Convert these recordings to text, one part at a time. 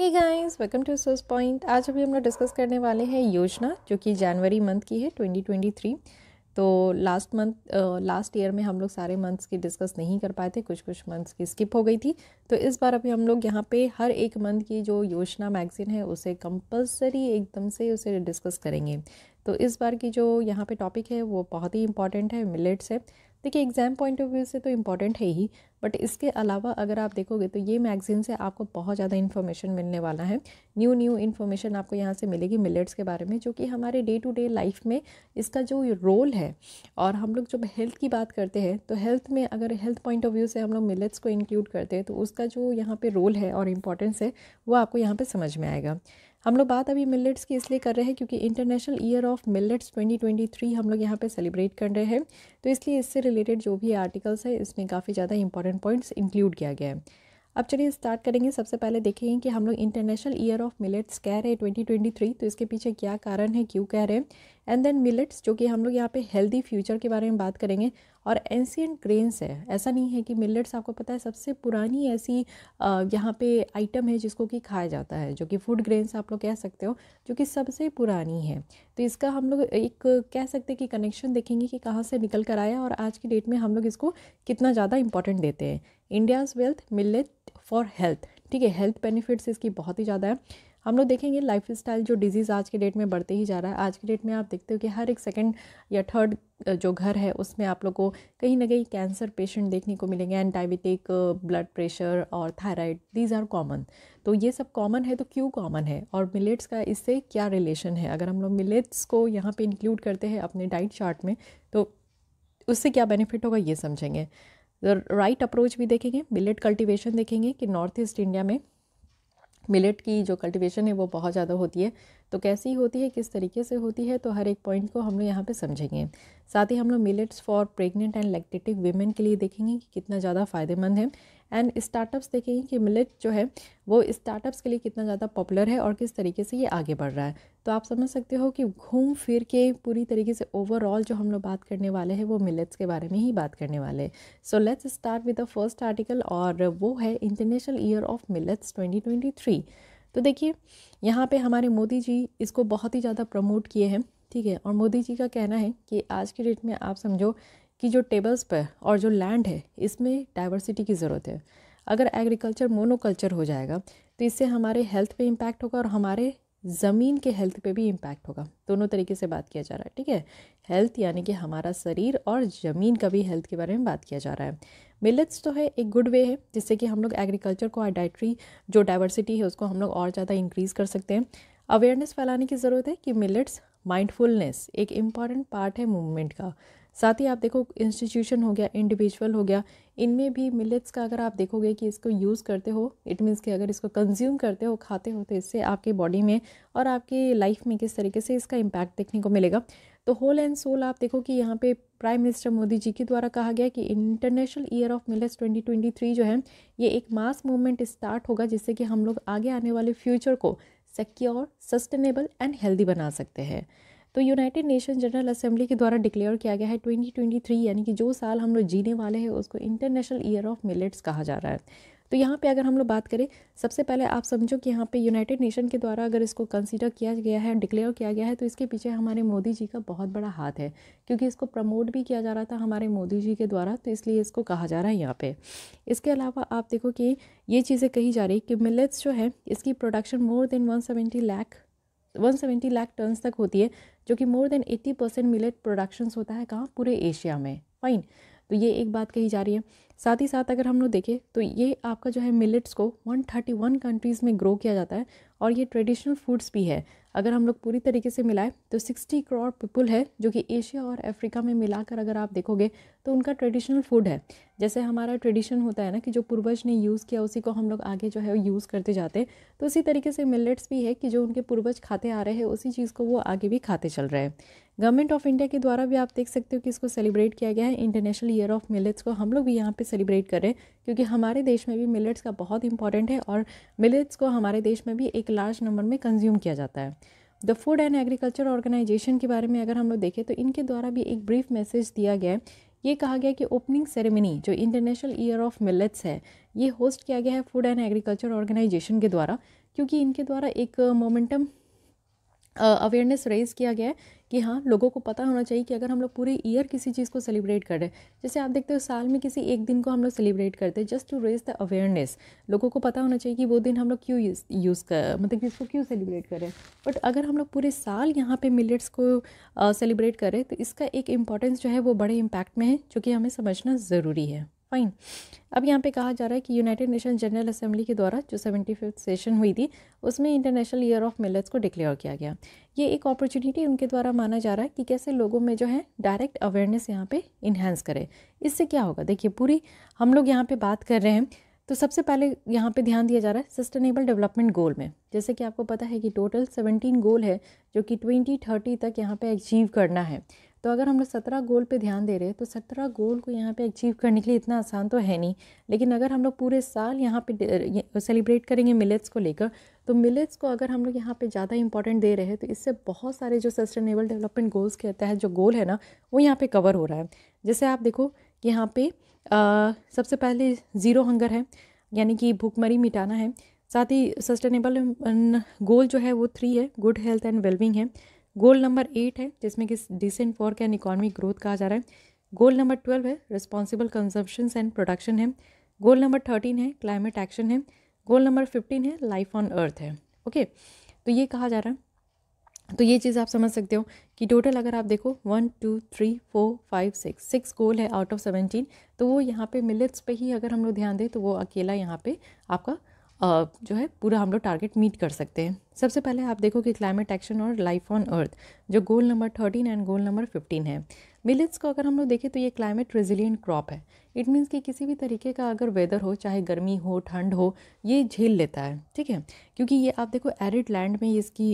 Hey guys welcome to source point आज अभी हम लोग डिस्कस करने वाले हैं योजना जो कि जनवरी मंथ की है 2023 तो लास्ट मंथ लास्ट ईयर में हम लोग सारे मंथ्स की डिस्कस नहीं कर पाए थे कुछ कुछ मंथ्स की स्किप हो गई थी तो इस बार अभी हम लोग यहाँ पे हर एक मंथ की जो योजना मैगजीन है उसे कंपल्सरी एकदम से उसे डिस्कस करेंगे तो इस बार की जो यहाँ पे टॉपिक है वो बहुत ही इंपॉर्टेंट है मिलेट्स है देखिए एग्ज़ाम पॉइंट ऑफ व्यू से तो इम्पॉर्टेंट है ही बट इसके अलावा अगर आप देखोगे तो ये मैगज़ीन से आपको बहुत ज़्यादा इन्फॉर्मेशन मिलने वाला है न्यू न्यू इन्फॉर्मेशन आपको यहाँ से मिलेगी मिलेट्स के बारे में जो कि हमारे डे टू डे लाइफ में इसका जो रोल है और हम लोग जब हेल्थ की बात करते हैं तो हेल्थ में अगर हेल्थ पॉइंट ऑफ व्यू से हम लोग मिलेट्स को इंक्लूड करते हैं तो उसका जो यहाँ पर रोल है और इम्पॉर्टेंस है वो आपको यहाँ पर समझ में आएगा हम लोग बात अभी मिलेट्स की इसलिए कर रहे हैं क्योंकि इंटरनेशनल ईयर ऑफ मिलेट्स 2023 हम लोग यहाँ पे सेलिब्रेट कर रहे हैं तो इसलिए इससे रिलेटेड जो भी आर्टिकल्स है इसमें काफ़ी ज़्यादा इंपॉर्टेंट पॉइंट्स इंक्लूड किया गया है अब चलिए स्टार्ट करेंगे सबसे पहले देखेंगे कि हम लोग इंटरनेशनल ईयर ऑफ मिलेट्स कह रहे हैं ट्वेंटी तो इसके पीछे क्या कारण है क्यों कह रहे हैं एंड देन मिलेट्स जो कि हम लोग यहाँ पे हेल्दी फ्यूचर के बारे में बात करेंगे और एंशियंट ग्रेन्स है ऐसा नहीं है कि मिलेट्स आपको पता है सबसे पुरानी ऐसी यहाँ पे आइटम है जिसको कि खाया जाता है जो कि फूड ग्रेन्स आप लोग कह सकते हो जो कि सबसे पुरानी है तो इसका हम लोग एक कह सकते हैं कि कनेक्शन देखेंगे कि कहाँ से निकल कर आया और आज की डेट में हम लोग इसको कितना ज़्यादा इंपॉर्टेंट देते हैं India's wealth millet for health ठीक है हेल्थ बेनिफिट्स इसकी बहुत ही ज़्यादा है हम लोग देखेंगे लाइफ स्टाइल जो डिज़ीज़ आज के डेट में बढ़ते ही जा रहा है आज के डेट में आप देखते हो कि हर एक सेकेंड या थर्ड जो घर है उसमें आप लोग को कहीं ना कहीं कैंसर पेशेंट देखने को मिलेंगे एंड डायबिटिक ब्लड प्रेशर और थायराइड दीज आर कॉमन तो ये सब कॉमन है तो क्यों कॉमन है और मिलेट्स का इससे क्या रिलेशन है अगर हम लोग मिलेट्स को यहाँ पर इंक्लूड करते हैं अपने डाइट चार्ट में तो उससे क्या बेनिफिट होगा ये समझेंगे राइट अप्रोच भी देखेंगे मिलेट कल्टिवेशन देखेंगे कि नॉर्थ ईस्ट इंडिया में मिलेट की जो कल्टीवेशन है वो बहुत ज़्यादा होती है तो कैसी होती है किस तरीके से होती है तो हर एक पॉइंट को हम लोग यहाँ पे समझेंगे साथ ही हम लोग millets for pregnant and lactating women के लिए देखेंगे कि कितना ज़्यादा फ़ायदेमंद है एंड स्टार्टअप्स देखेंगे कि मिलेट जो है वो स्टार्टअप्स के लिए कितना ज़्यादा पॉपुलर है और किस तरीके से ये आगे बढ़ रहा है तो आप समझ सकते हो कि घूम फिर के पूरी तरीके से ओवरऑल जो हम लोग बात करने वाले हैं वो मिलेट्स के बारे में ही बात करने वाले हैं so let's start with the first article और वो है international year of millets twenty तो देखिए यहाँ पे हमारे मोदी जी इसको बहुत ही ज़्यादा प्रमोट किए हैं ठीक है और मोदी जी का कहना है कि आज की डेट में आप समझो कि जो टेबल्स पर और जो लैंड है इसमें डाइवर्सिटी की ज़रूरत है अगर एग्रीकल्चर मोनोकल्चर हो जाएगा तो इससे हमारे हेल्थ पे इम्पैक्ट होगा और हमारे ज़मीन के हेल्थ पे भी इम्पैक्ट होगा दोनों तरीके से बात किया जा रहा है ठीक है हेल्थ यानी कि हमारा शरीर और ज़मीन का भी हेल्थ के बारे में बात किया जा रहा है मिलेट्स तो है एक गुड वे है जिससे कि हम लोग एग्रीकल्चर को और डाइट्री जो डाइवर्सिटी है उसको हम लोग और ज़्यादा इंक्रीज़ कर सकते हैं अवेयरनेस फैलाने की ज़रूरत है कि मिलेट्स माइंडफुलनेस एक इम्पॉर्टेंट पार्ट है मूवमेंट का साथ ही आप देखो इंस्टीट्यूशन हो गया इंडिविजुअल हो गया इनमें भी मिलेट्स का अगर आप देखोगे कि इसको यूज़ करते हो इट मीन्स कि अगर इसको कंज्यूम करते हो खाते हो तो इससे आपकी बॉडी में और आपके लाइफ में किस तरीके से इसका इम्पैक्ट देखने को मिलेगा तो होल एंड सोल आप देखो कि यहाँ पे प्राइम मिनिस्टर मोदी जी के द्वारा कहा गया कि इंटरनेशनल ईयर ऑफ मिलेट्स 2023 जो है ये एक मास मूवमेंट स्टार्ट होगा जिससे कि हम लोग आगे आने वाले फ्यूचर को सिक्योर सस्टेनेबल एंड हेल्दी बना सकते हैं तो यूनाइटेड नेशन जनरल असेंबली के द्वारा डिक्लेयर किया गया है 2023 यानी कि जो साल हम लोग जीने वाले हैं उसको इंटरनेशनल ईयर ऑफ मिलेट्स कहा जा रहा है तो यहाँ पे अगर हम लोग बात करें सबसे पहले आप समझो कि यहाँ पे यूनाइटेड नेशन के द्वारा अगर इसको कंसीडर किया गया है डिक्लेयर किया गया है तो इसके पीछे हमारे मोदी जी का बहुत बड़ा हाथ है क्योंकि इसको प्रमोट भी किया जा रहा था हमारे मोदी जी के द्वारा तो इसलिए इसको कहा जा रहा है यहाँ पे इसके अलावा आप देखो कि ये चीज़ें कही जा रही कि मिलेट्स जो है इसकी production more than one seventy lakh one seventy lakh tons तक होती है जो कि more than eighty percent millet productions होता है कहाँ पूरे एशिया में फाइन तो ये एक बात कही जा रही है साथ ही साथ अगर हम लोग देखें तो ये आपका जो है मिलेट्स को 131 कंट्रीज़ में ग्रो किया जाता है और ये ट्रेडिशनल फूड्स भी है अगर हम लोग पूरी तरीके से मिलाएं तो 60 करोड़ पीपल है जो कि एशिया और अफ्रीका में मिलाकर अगर आप देखोगे तो उनका ट्रेडिशनल फूड है जैसे हमारा ट्रेडिशन होता है ना कि जो पूर्वज ने यूज़ किया उसी को हम लोग आगे जो है वो यूज़ करते जाते तो उसी तरीके से मिलेट्स भी है कि जो उनके पूर्वज खाते आ रहे हैं उसी चीज़ को वो आगे भी खाते चल रहे हैं गवर्नमेंट ऑफ इंडिया के द्वारा भी आप देख सकते हो कि इसको सेलिब्रेट किया गया है इंटरनेशनल ईयर ऑफ मिलेट्स को हम लोग भी यहाँ पे सेलिब्रेट कर रहे हैं क्योंकि हमारे देश में भी मिलेट्स का बहुत इंपॉर्टेंट है और मिलेट्स को हमारे देश में भी एक लार्ज नंबर में कंज्यूम किया जाता है the food and agriculture organisation के बारे में अगर हम लोग देखें तो इनके द्वारा भी एक ब्रीफ मैसेज दिया गया है ये कहा गया कि ओपनिंग सेरेमनी जो इंटरनेशनल ईयर ऑफ मिलेट्स है ये होस्ट किया गया है फूड एंड एग्रीकल्चर ऑर्गेनाइजेशन के द्वारा क्योंकि इनके द्वारा एक मोमेंटम अवेयरनेस रेज़ किया गया है कि हाँ लोगों को पता होना चाहिए कि अगर हम लोग पूरे ईयर किसी चीज़ को सेलिब्रेट कर रहे हैं जैसे आप देखते हो साल में किसी एक दिन को हम लोग सेलिब्रेट करते हैं just to raise the awareness लोगों को पता होना चाहिए कि वो दिन हम लोग क्यों यूज़ कर मतलब कि क्यों सेलिब्रेट करें बट अगर हम लोग पूरे साल यहाँ पे मिलेट्स को सेलिब्रेट करें तो इसका एक इम्पॉर्टेंस जो है वो बड़े इम्पैक्ट में है जो कि हमें समझना ज़रूरी है फ़ाइन अब यहाँ पे कहा जा रहा है कि यूनाइटेड नेशन जनरल असेंबली के द्वारा जो सेवेंटी फिफ्थ सेशन हुई थी उसमें इंटरनेशनल ईयर ऑफ मिलेट्स को डिक्लेयर किया गया ये एक अपॉर्चुनिटी उनके द्वारा माना जा रहा है कि कैसे लोगों में जो है डायरेक्ट अवेयरनेस यहाँ पे इन्हेंस करें इससे क्या होगा देखिए पूरी हम लोग यहाँ पर बात कर रहे हैं तो सबसे पहले यहाँ पे ध्यान दिया जा रहा है सस्टेनेबल डेवलपमेंट गोल में जैसे कि आपको पता है कि टोटल 17 गोल है जो कि 2030 तक यहाँ पे अचीव करना है तो अगर हम लोग सत्रह गोल पे ध्यान दे रहे हैं तो सत्रह गोल को यहाँ पे अचीव करने के लिए इतना आसान तो है नहीं लेकिन अगर हम लोग पूरे साल यहाँ पे सेलिब्रेट करेंगे मिलेट्स को लेकर तो मिलेट्स को अगर हम लोग यहाँ पे ज़्यादा इंपॉर्टेंट दे रहे हैं तो इससे बहुत सारे जो सस्टेनेबल डेवलपमेंट गोल्स के तहत जो गोल है ना वो यहाँ पर कवर हो रहा है जैसे आप देखो यहाँ पर सबसे पहले ज़ीरो हंगर है यानी कि भूखमरी मिटाना है साथ ही सस्टेनेबल गोल जो है वो थ्री है गुड हेल्थ एंड वेलबिंग है गोल नंबर एट है जिसमें कि decent for can economic growth कहा जा रहा है गोल नंबर ट्वेल्व है रिस्पॉन्सिबल कंजप्शन एंड प्रोडक्शन है गोल नंबर थर्टीन है क्लाइमेट एक्शन है गोल नंबर फिफ्टीन है लाइफ ऑन अर्थ है ओके तो ये कहा जा रहा है तो ये चीज़ आप समझ सकते हो कि टोटल अगर आप देखो one two three four five six six goal है आउट ऑफ सेवेंटीन तो वो यहाँ पे मिलेट्स पे ही अगर हम लोग ध्यान दें तो वो अकेला यहाँ पे आपका जो है पूरा हम लोग टारगेट मीट कर सकते हैं सबसे पहले आप देखो कि क्लाइमेट एक्शन और लाइफ ऑन अर्थ जो goal number thirteen and goal number fifteen है मिलेट्स को अगर हम लोग देखें तो ये क्लाइमेट रेजिलियंट क्रॉप है इट मीन्स कि किसी भी तरीके का अगर वेदर हो चाहे गर्मी हो ठंड हो ये झेल लेता है ठीक है क्योंकि ये आप देखो एरिड लैंड में इसकी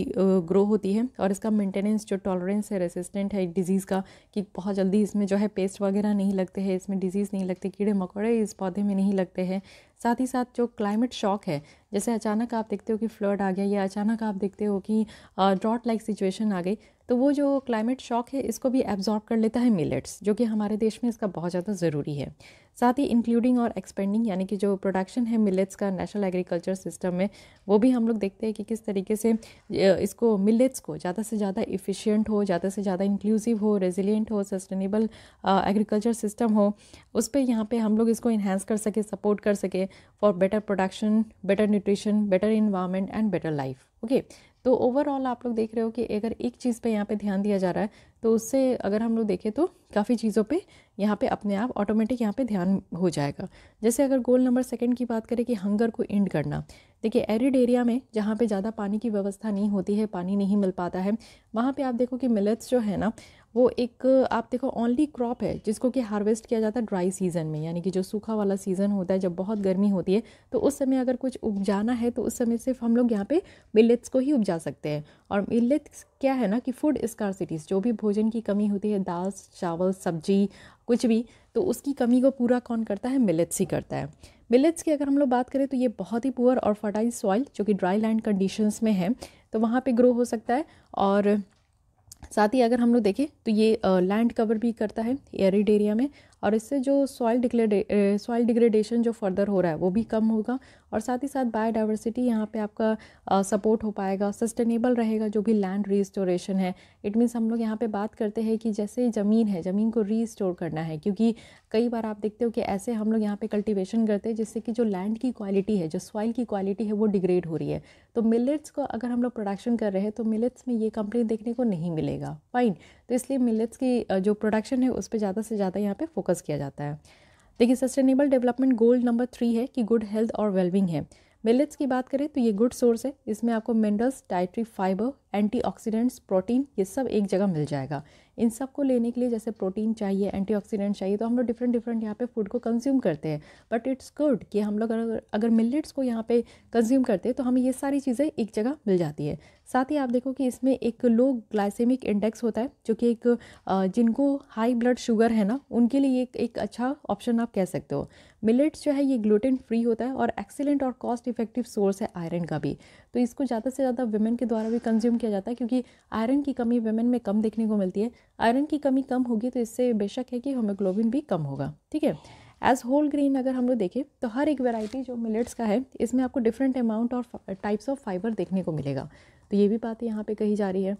ग्रो होती है और इसका मेंटेनेंस जो टॉलरेंस है रेसिस्टेंट है डिजीज़ का कि बहुत जल्दी इसमें जो है पेस्ट वगैरह नहीं लगते हैं इसमें डिजीज़ नहीं लगते कीड़े मकोड़े इस पौधे में नहीं लगते हैं साथ ही साथ जो क्लाइमेट शॉक है जैसे अचानक आप देखते हो कि फ्लड आ गया या अचानक आप देखते हो कि ड्रॉट लाइक सिचुएशन आ गई तो वो जो क्लाइमेट शॉक है इसको भी एब्जॉर्ब कर लेता है मिलेट्स जो कि हमारे देश में इसका बहुत ज़्यादा ज़रूरी है साथ ही इंक्लूडिंग और एक्सपेंडिंग यानी कि जो प्रोडक्शन है मिलेट्स का नेशनल एग्रीकल्चर सिस्टम में वो भी हम लोग देखते हैं कि किस तरीके से इसको मिलेट्स को ज़्यादा से ज़्यादा इफ़िशियंट हो ज़्यादा से ज़्यादा इंक्लूसिव हो रेजिलियंट हो सस्टेनेबल एग्रीकल्चर सिस्टम हो उस पर यहाँ पर हम लोग इसको इन्हेंस कर सके सपोर्ट कर सके for better production better nutrition better environment and better life okay तो ओवरऑल आप लोग देख रहे हो कि अगर एक चीज़ पे यहाँ पे ध्यान दिया जा रहा है तो उससे अगर हम लोग देखें तो काफ़ी चीज़ों पे यहाँ पे अपने आप ऑटोमेटिक यहाँ पे ध्यान हो जाएगा जैसे अगर गोल नंबर सेकंड की बात करें कि हंगर को एंड करना देखिए एरिड एरिया में जहाँ पे ज़्यादा पानी की व्यवस्था नहीं होती है पानी नहीं मिल पाता है वहाँ पर आप देखो कि मिलट्स जो है ना वो एक आप देखो ओनली क्रॉप है जिसको कि हार्वेस्ट किया जाता है ड्राई सीज़न में यानी कि जो सूखा वाला सीज़न होता है जब बहुत गर्मी होती है तो उस समय अगर कुछ उपजाना है तो उस समय सिर्फ हम लोग यहाँ पे मिलेट्स को ही उपजा सकते हैं और मिलेट्स क्या है ना कि फूड स्कारसिटीज़ जो भी भोजन की कमी होती है दाल चावल सब्जी कुछ भी तो उसकी कमी को पूरा कौन करता है मिलेट्स ही करता है मिलेट्स की अगर हम लोग बात करें तो ये बहुत ही पुअर और फर्टाइल सॉइल जो कि ड्राई लैंड कंडीशंस में है तो वहाँ पे ग्रो हो सकता है और साथ ही अगर हम लोग देखें तो ये लैंड कवर भी करता है एरिड एरिया में और इससे जो सॉइल डिग्रेडे सॉइल डिग्रेडेशन जो फर्दर हो रहा है वो भी कम होगा और साथ ही साथ बायोडाइवर्सिटी यहाँ पे आपका सपोर्ट हो पाएगा सस्टेनेबल रहेगा जो भी लैंड रिस्टोरेशन है इट मीन्स हम लोग यहाँ पे बात करते हैं कि जैसे ज़मीन है ज़मीन को रीस्टोर करना है क्योंकि कई बार आप देखते हो कि ऐसे हम लोग यहाँ पे कल्टीवेशन करते हैं जिससे कि जो लैंड की क्वालिटी है जो सॉइल की क्वालिटी है वो डिग्रेड हो रही है तो मिलेट्स को अगर हम लोग प्रोडक्शन कर रहे हैं तो मिलेट्स में ये कंपनी देखने को नहीं मिलेगा फाइन तो इसलिए मिलेट्स की जो प्रोडक्शन है उस पर ज़्यादा से ज़्यादा यहाँ पर फोकस किया जाता है देखिए sustainable development goal number three है कि गुड हेल्थ और वेलबिंग है मिलेट्स की बात करें तो ये गुड सोर्स है इसमें आपको minerals dietary fibre antioxidants protein ये सब एक जगह मिल जाएगा इन सब को लेने के लिए जैसे प्रोटीन चाहिए एंटीऑक्सीडेंट चाहिए तो हम लोग डिफरेंट डिफरेंट यहाँ पे फूड को कंज्यूम करते हैं बट इट्स गुड कि हम लोग अगर अगर मिलेट्स को यहाँ पे कंज्यूम करते हैं तो हमें ये सारी चीज़ें एक जगह मिल जाती है साथ ही आप देखो कि इसमें एक लो ग्लाइसेमिक इंडेक्स होता है जो कि एक जिनको हाई ब्लड शुगर है ना उनके लिए एक, एक अच्छा ऑप्शन आप कह सकते हो मिलेट्स जो है ये ग्लूटेन फ्री होता है और एक्सेलेंट और कॉस्ट इफेक्टिव सोर्स है आयरन का भी तो इसको ज़्यादा से ज़्यादा वेमेन के द्वारा भी कंज्यूम किया जाता है क्योंकि आयरन की कमी वेमेन में कम देखने को मिलती है आयरन की कमी कम होगी तो इससे बेशक है कि होमोग्लोबिन भी कम होगा ठीक है एज होल ग्रेन अगर हम लोग देखें तो हर एक वेराइटी जो मिलेट्स का है इसमें आपको डिफरेंट अमाउंट और टाइप्स ऑफ फाइबर देखने को मिलेगा तो ये भी बात यहाँ पर कही जा रही है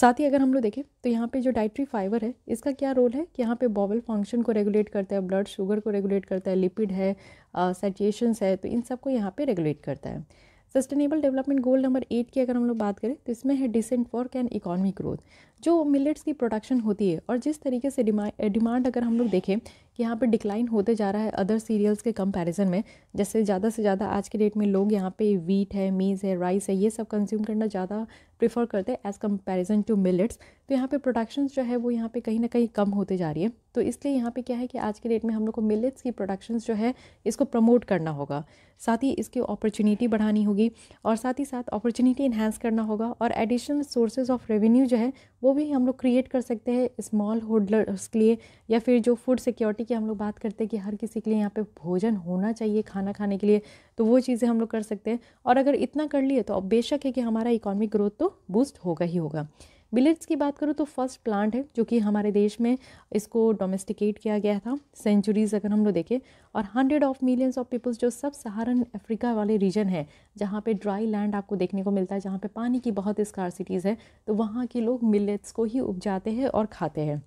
साथ ही अगर हम लोग देखें तो यहाँ पे जो डाइट्री फाइबर है इसका क्या रोल है कि यहाँ पे बॉबल फंक्शन को रेगुलेट करता है ब्लड शुगर को रेगुलेट करता है लिपिड है सेचुएशंस uh, है तो इन सब को यहाँ पे रेगुलेट करता है sustainable development goal number eight की अगर हम लोग बात करें तो इसमें है decent work and economic growth जो मिलेट्स की प्रोडक्शन होती है और जिस तरीके से डिमांड eh, अगर हम लोग देखें कि यहाँ पे डिक्लाइन होते जा रहा है अदर सीरियल्स के कंपैरिजन में जैसे ज़्यादा से ज़्यादा आज के डेट में लोग यहाँ पे वीट है मीज़ है राइस है ये सब कंज्यूम करना ज़्यादा प्रेफर करते हैं एज़ कंपैरिजन टू मिलेट्स तो यहाँ पे प्रोडक्शन जो है वो यहाँ पे कहीं ना कहीं कम होते जा रही है तो इसलिए यहाँ पे क्या है कि आज के डेट में हम लोग को मिलेट्स की प्रोडक्शन जो है इसको प्रमोट करना होगा साथ ही इसकी अपॉर्चुनिटी बढ़ानी होगी और साथ ही साथ अपॉर्चुनिटी इन्हेंस करना होगा और एडिशनल सोर्सेज ऑफ रेवेन्यू जो है वो वो भी हम लोग क्रिएट कर सकते हैं स्मॉल होल्डर्स के लिए या फिर जो फूड सिक्योरिटी की हम लोग बात करते हैं कि हर किसी के लिए यहाँ पे भोजन होना चाहिए खाना खाने के लिए तो वो चीज़ें हम लोग कर सकते हैं और अगर इतना कर लिए तो अब बेशक है कि हमारा इकोनॉमिक ग्रोथ तो बूस्ट होगा ही होगा बिलेट्स की बात करूँ तो फर्स्ट प्लांट है जो कि हमारे देश में इसको डोमेस्टिकेट किया गया था सेंचुरीज़ अगर हम लोग देखें और hundred of millions of peoples जो सब सहारन अफ्रीका वाले रीजन है जहाँ पे ड्राई लैंड आपको देखने को मिलता है जहाँ पे पानी की बहुत स्कारसिटीज़ है तो वहाँ के लोग मिलेट्स को ही उपजाते हैं और खाते हैं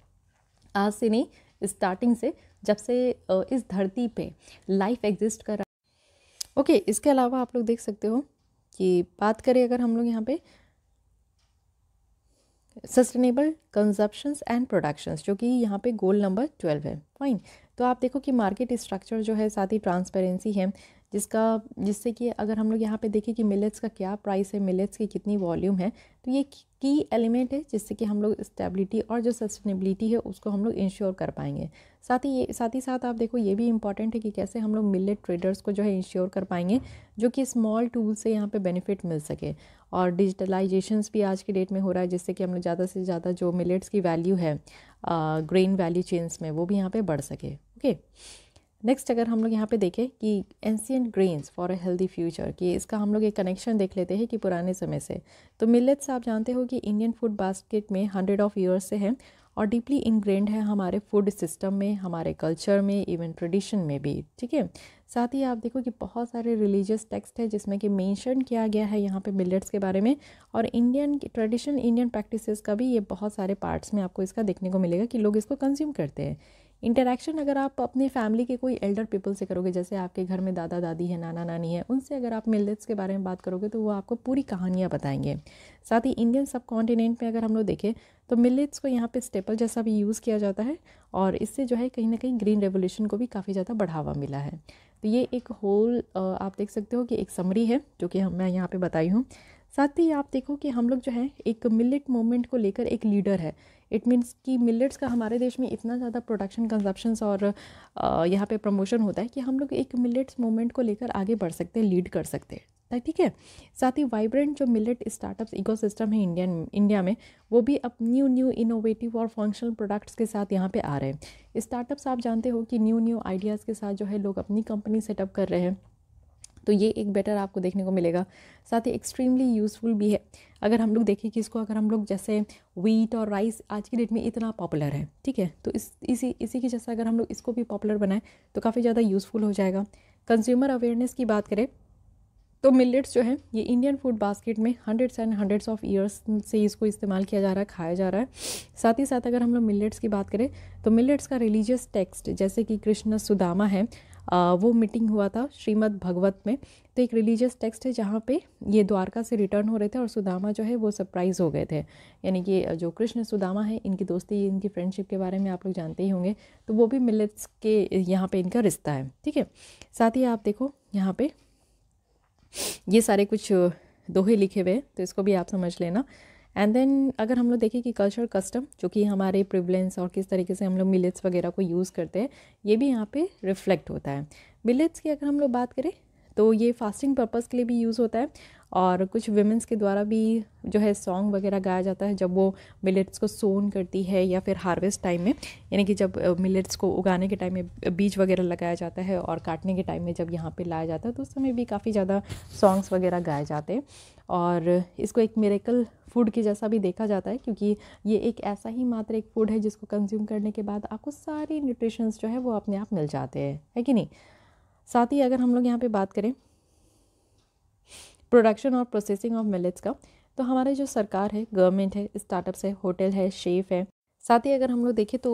आज से नहीं स्टार्टिंग से जब से इस धरती पे लाइफ एग्जिस्ट कर रहा ओके okay, इसके अलावा आप लोग देख सकते हो कि बात करें अगर हम लोग यहाँ पे सस्टेनेबल कंजप्शन एंड प्रोडक्शंस जो कि यहाँ पे गोल नंबर ट्वेल्व है फाइन तो आप देखो कि मार्केट स्ट्रक्चर जो है साथ ही ट्रांसपेरेंसी है जिसका जिससे कि अगर हम लोग यहाँ पे देखें कि मिलेट्स का क्या प्राइस है मिलेट्स की कितनी वॉल्यूम है तो ये की एलिमेंट है जिससे कि हम लोग स्टेबिलिटी और जो सस्टेनेबिलिटी है उसको हम लोग इंश्योर कर पाएंगे साथ ही ये साथ ही साथ आप देखो ये भी इंपॉर्टेंट है कि कैसे हम लोग मिलेट ट्रेडर्स को जो है इंश्योर कर पाएंगे जो कि स्मॉल टूल से यहाँ पर बेनिफिट मिल सके और डिजिटलाइजेशंस भी आज के डेट में हो रहा है जिससे कि हम लोग ज़्यादा से ज़्यादा जो मिलेट्स की वैल्यू है ग्रेन वैल्यू चेन्स में वो भी यहाँ पर बढ़ सके ओके नेक्स्ट अगर हम लोग यहाँ पे देखें कि ancient grains for a healthy future कि इसका हम लोग एक कनेक्शन देख लेते हैं कि पुराने समय से तो मिलेट्स आप जानते हो कि इंडियन फूड बास्केट में हंड्रेड ऑफ़ ईयर्स से हैं और डीपली इनग्रेंड है हमारे फूड सिस्टम में हमारे कल्चर में इवन ट्रेडिशन में भी ठीक है साथ ही आप देखो कि बहुत सारे रिलीजियस टेक्स्ट है जिसमें कि मेंशन किया गया है यहाँ पे मिलेट्स के बारे में और इंडियन ट्रेडिशन इंडियन प्रैक्टिसेस का भी ये बहुत सारे पार्ट्स में आपको इसका देखने को मिलेगा कि लोग इसको कंज्यूम करते हैं इंटरेक्शन अगर आप अपने फैमिली के कोई एल्डर पीपल से करोगे जैसे आपके घर में दादा दादी है नाना नानी है उनसे अगर आप मिलेट्स के बारे में बात करोगे तो वो आपको पूरी कहानियाँ बताएंगे साथ ही इंडियन सब कॉन्टिनेंट में अगर हम लोग देखें तो मिलेट्स को यहाँ पे स्टेपल जैसा भी यूज़ किया जाता है और इससे जो है कहीं ना कहीं ग्रीन रेवोल्यूशन को भी काफ़ी ज़्यादा बढ़ावा मिला है तो ये एक होल आप देख सकते हो कि एक समरी है जो कि हम मैं यहाँ पे बताई हूँ साथ ही आप देखो कि हम लोग जो है एक मिलेट मोमेंट को लेकर एक लीडर है इट मीन्स कि मिलेट्स का हमारे देश में इतना ज़्यादा प्रोडक्शन कंजप्शन और यहाँ पे प्रमोशन होता है कि हम लोग एक मिलेट्स मोमेंट को लेकर आगे बढ़ सकते हैं लीड कर सकते हैं तो ठीक है साथ ही वाइब्रेंट जो मिलेट इको इकोसिस्टम है इंडियन इंडिया में वो भी अब न्यू न्यू इनोवेटिव और फंक्शनल प्रोडक्ट्स के साथ यहाँ पे आ रहे हैं स्टार्टअप्स आप जानते हो कि न्यू न्यू आइडियाज़ के साथ जो है लोग अपनी कंपनी सेटअप कर रहे हैं तो ये एक बेटर आपको देखने को मिलेगा साथ ही एक्सट्रीमली यूज़फुल भी है अगर हम लोग देखें कि इसको अगर हम लोग जैसे वीट और राइस आज की डेट में इतना पॉपुलर है ठीक है तो इस इसी इसी की जैसे अगर हम लोग इसको भी पॉपुलर बनाएं तो काफ़ी ज़्यादा यूज़फुल हो जाएगा कंज्यूमर अवेयरनेस की बात करें तो मिलेट्स जो है ये इंडियन फूड बास्केट में hundreds and hundreds of years से इसको इस्तेमाल किया जा रहा है खाया जा रहा है साथ ही साथ अगर हम लोग मिलेट्स की बात करें तो मिलेट्स का रिलीजियस टेक्स्ट जैसे कि कृष्ण सुदामा है वो मीटिंग हुआ था श्रीमद् भगवत में तो एक रिलीजियस टेक्स्ट है जहाँ पे ये द्वारका से रिटर्न हो रहे थे और सुदामा जो है वो सरप्राइज़ हो गए थे यानी कि जो कृष्ण सुदामा है इनकी दोस्ती इनकी फ्रेंडशिप के बारे में आप लोग जानते ही होंगे तो वो भी मिलेट्स के यहाँ पे इनका रिश्ता है ठीक है साथ ही आप देखो यहाँ पर ये सारे कुछ दोहे लिखे हुए हैं तो इसको भी आप समझ लेना एंड देन अगर हम लोग देखें कि कल्चर कस्टम जो कि हमारे प्रिवलेंस और किस तरीके से हम लोग मिलेट्स वगैरह को यूज़ करते हैं ये भी यहाँ पे रिफ्लेक्ट होता है मिलेट्स की अगर हम लोग बात करें तो ये फास्टिंग पर्पज़ के लिए भी यूज़ होता है और कुछ वेमेंस के द्वारा भी जो है सॉन्ग वगैरह गाया जाता है जब वो मिलेट्स को सोन करती है या फिर हार्वेस्ट टाइम में यानी कि जब मिलेट्स को उगाने के टाइम में बीज वगैरह लगाया जाता है और काटने के टाइम में जब यहाँ पे लाया जाता है तो उस समय भी काफ़ी ज़्यादा सॉन्ग्स वगैरह गाए जाते हैं और इसको एक मेरेकल फूड के जैसा भी देखा जाता है क्योंकि ये एक ऐसा ही मात्र एक फूड है जिसको कंज्यूम करने के बाद आपको सारी न्यूट्रिशंस जो है वो अपने आप मिल जाते हैं है कि नहीं साथ ही अगर हम लोग यहाँ पे बात करें प्रोडक्शन और प्रोसेसिंग ऑफ मिलेट्स का तो हमारे जो सरकार है गवर्नमेंट है स्टार्टअप्स है होटल है शेफ़ है साथ ही अगर हम लोग देखें तो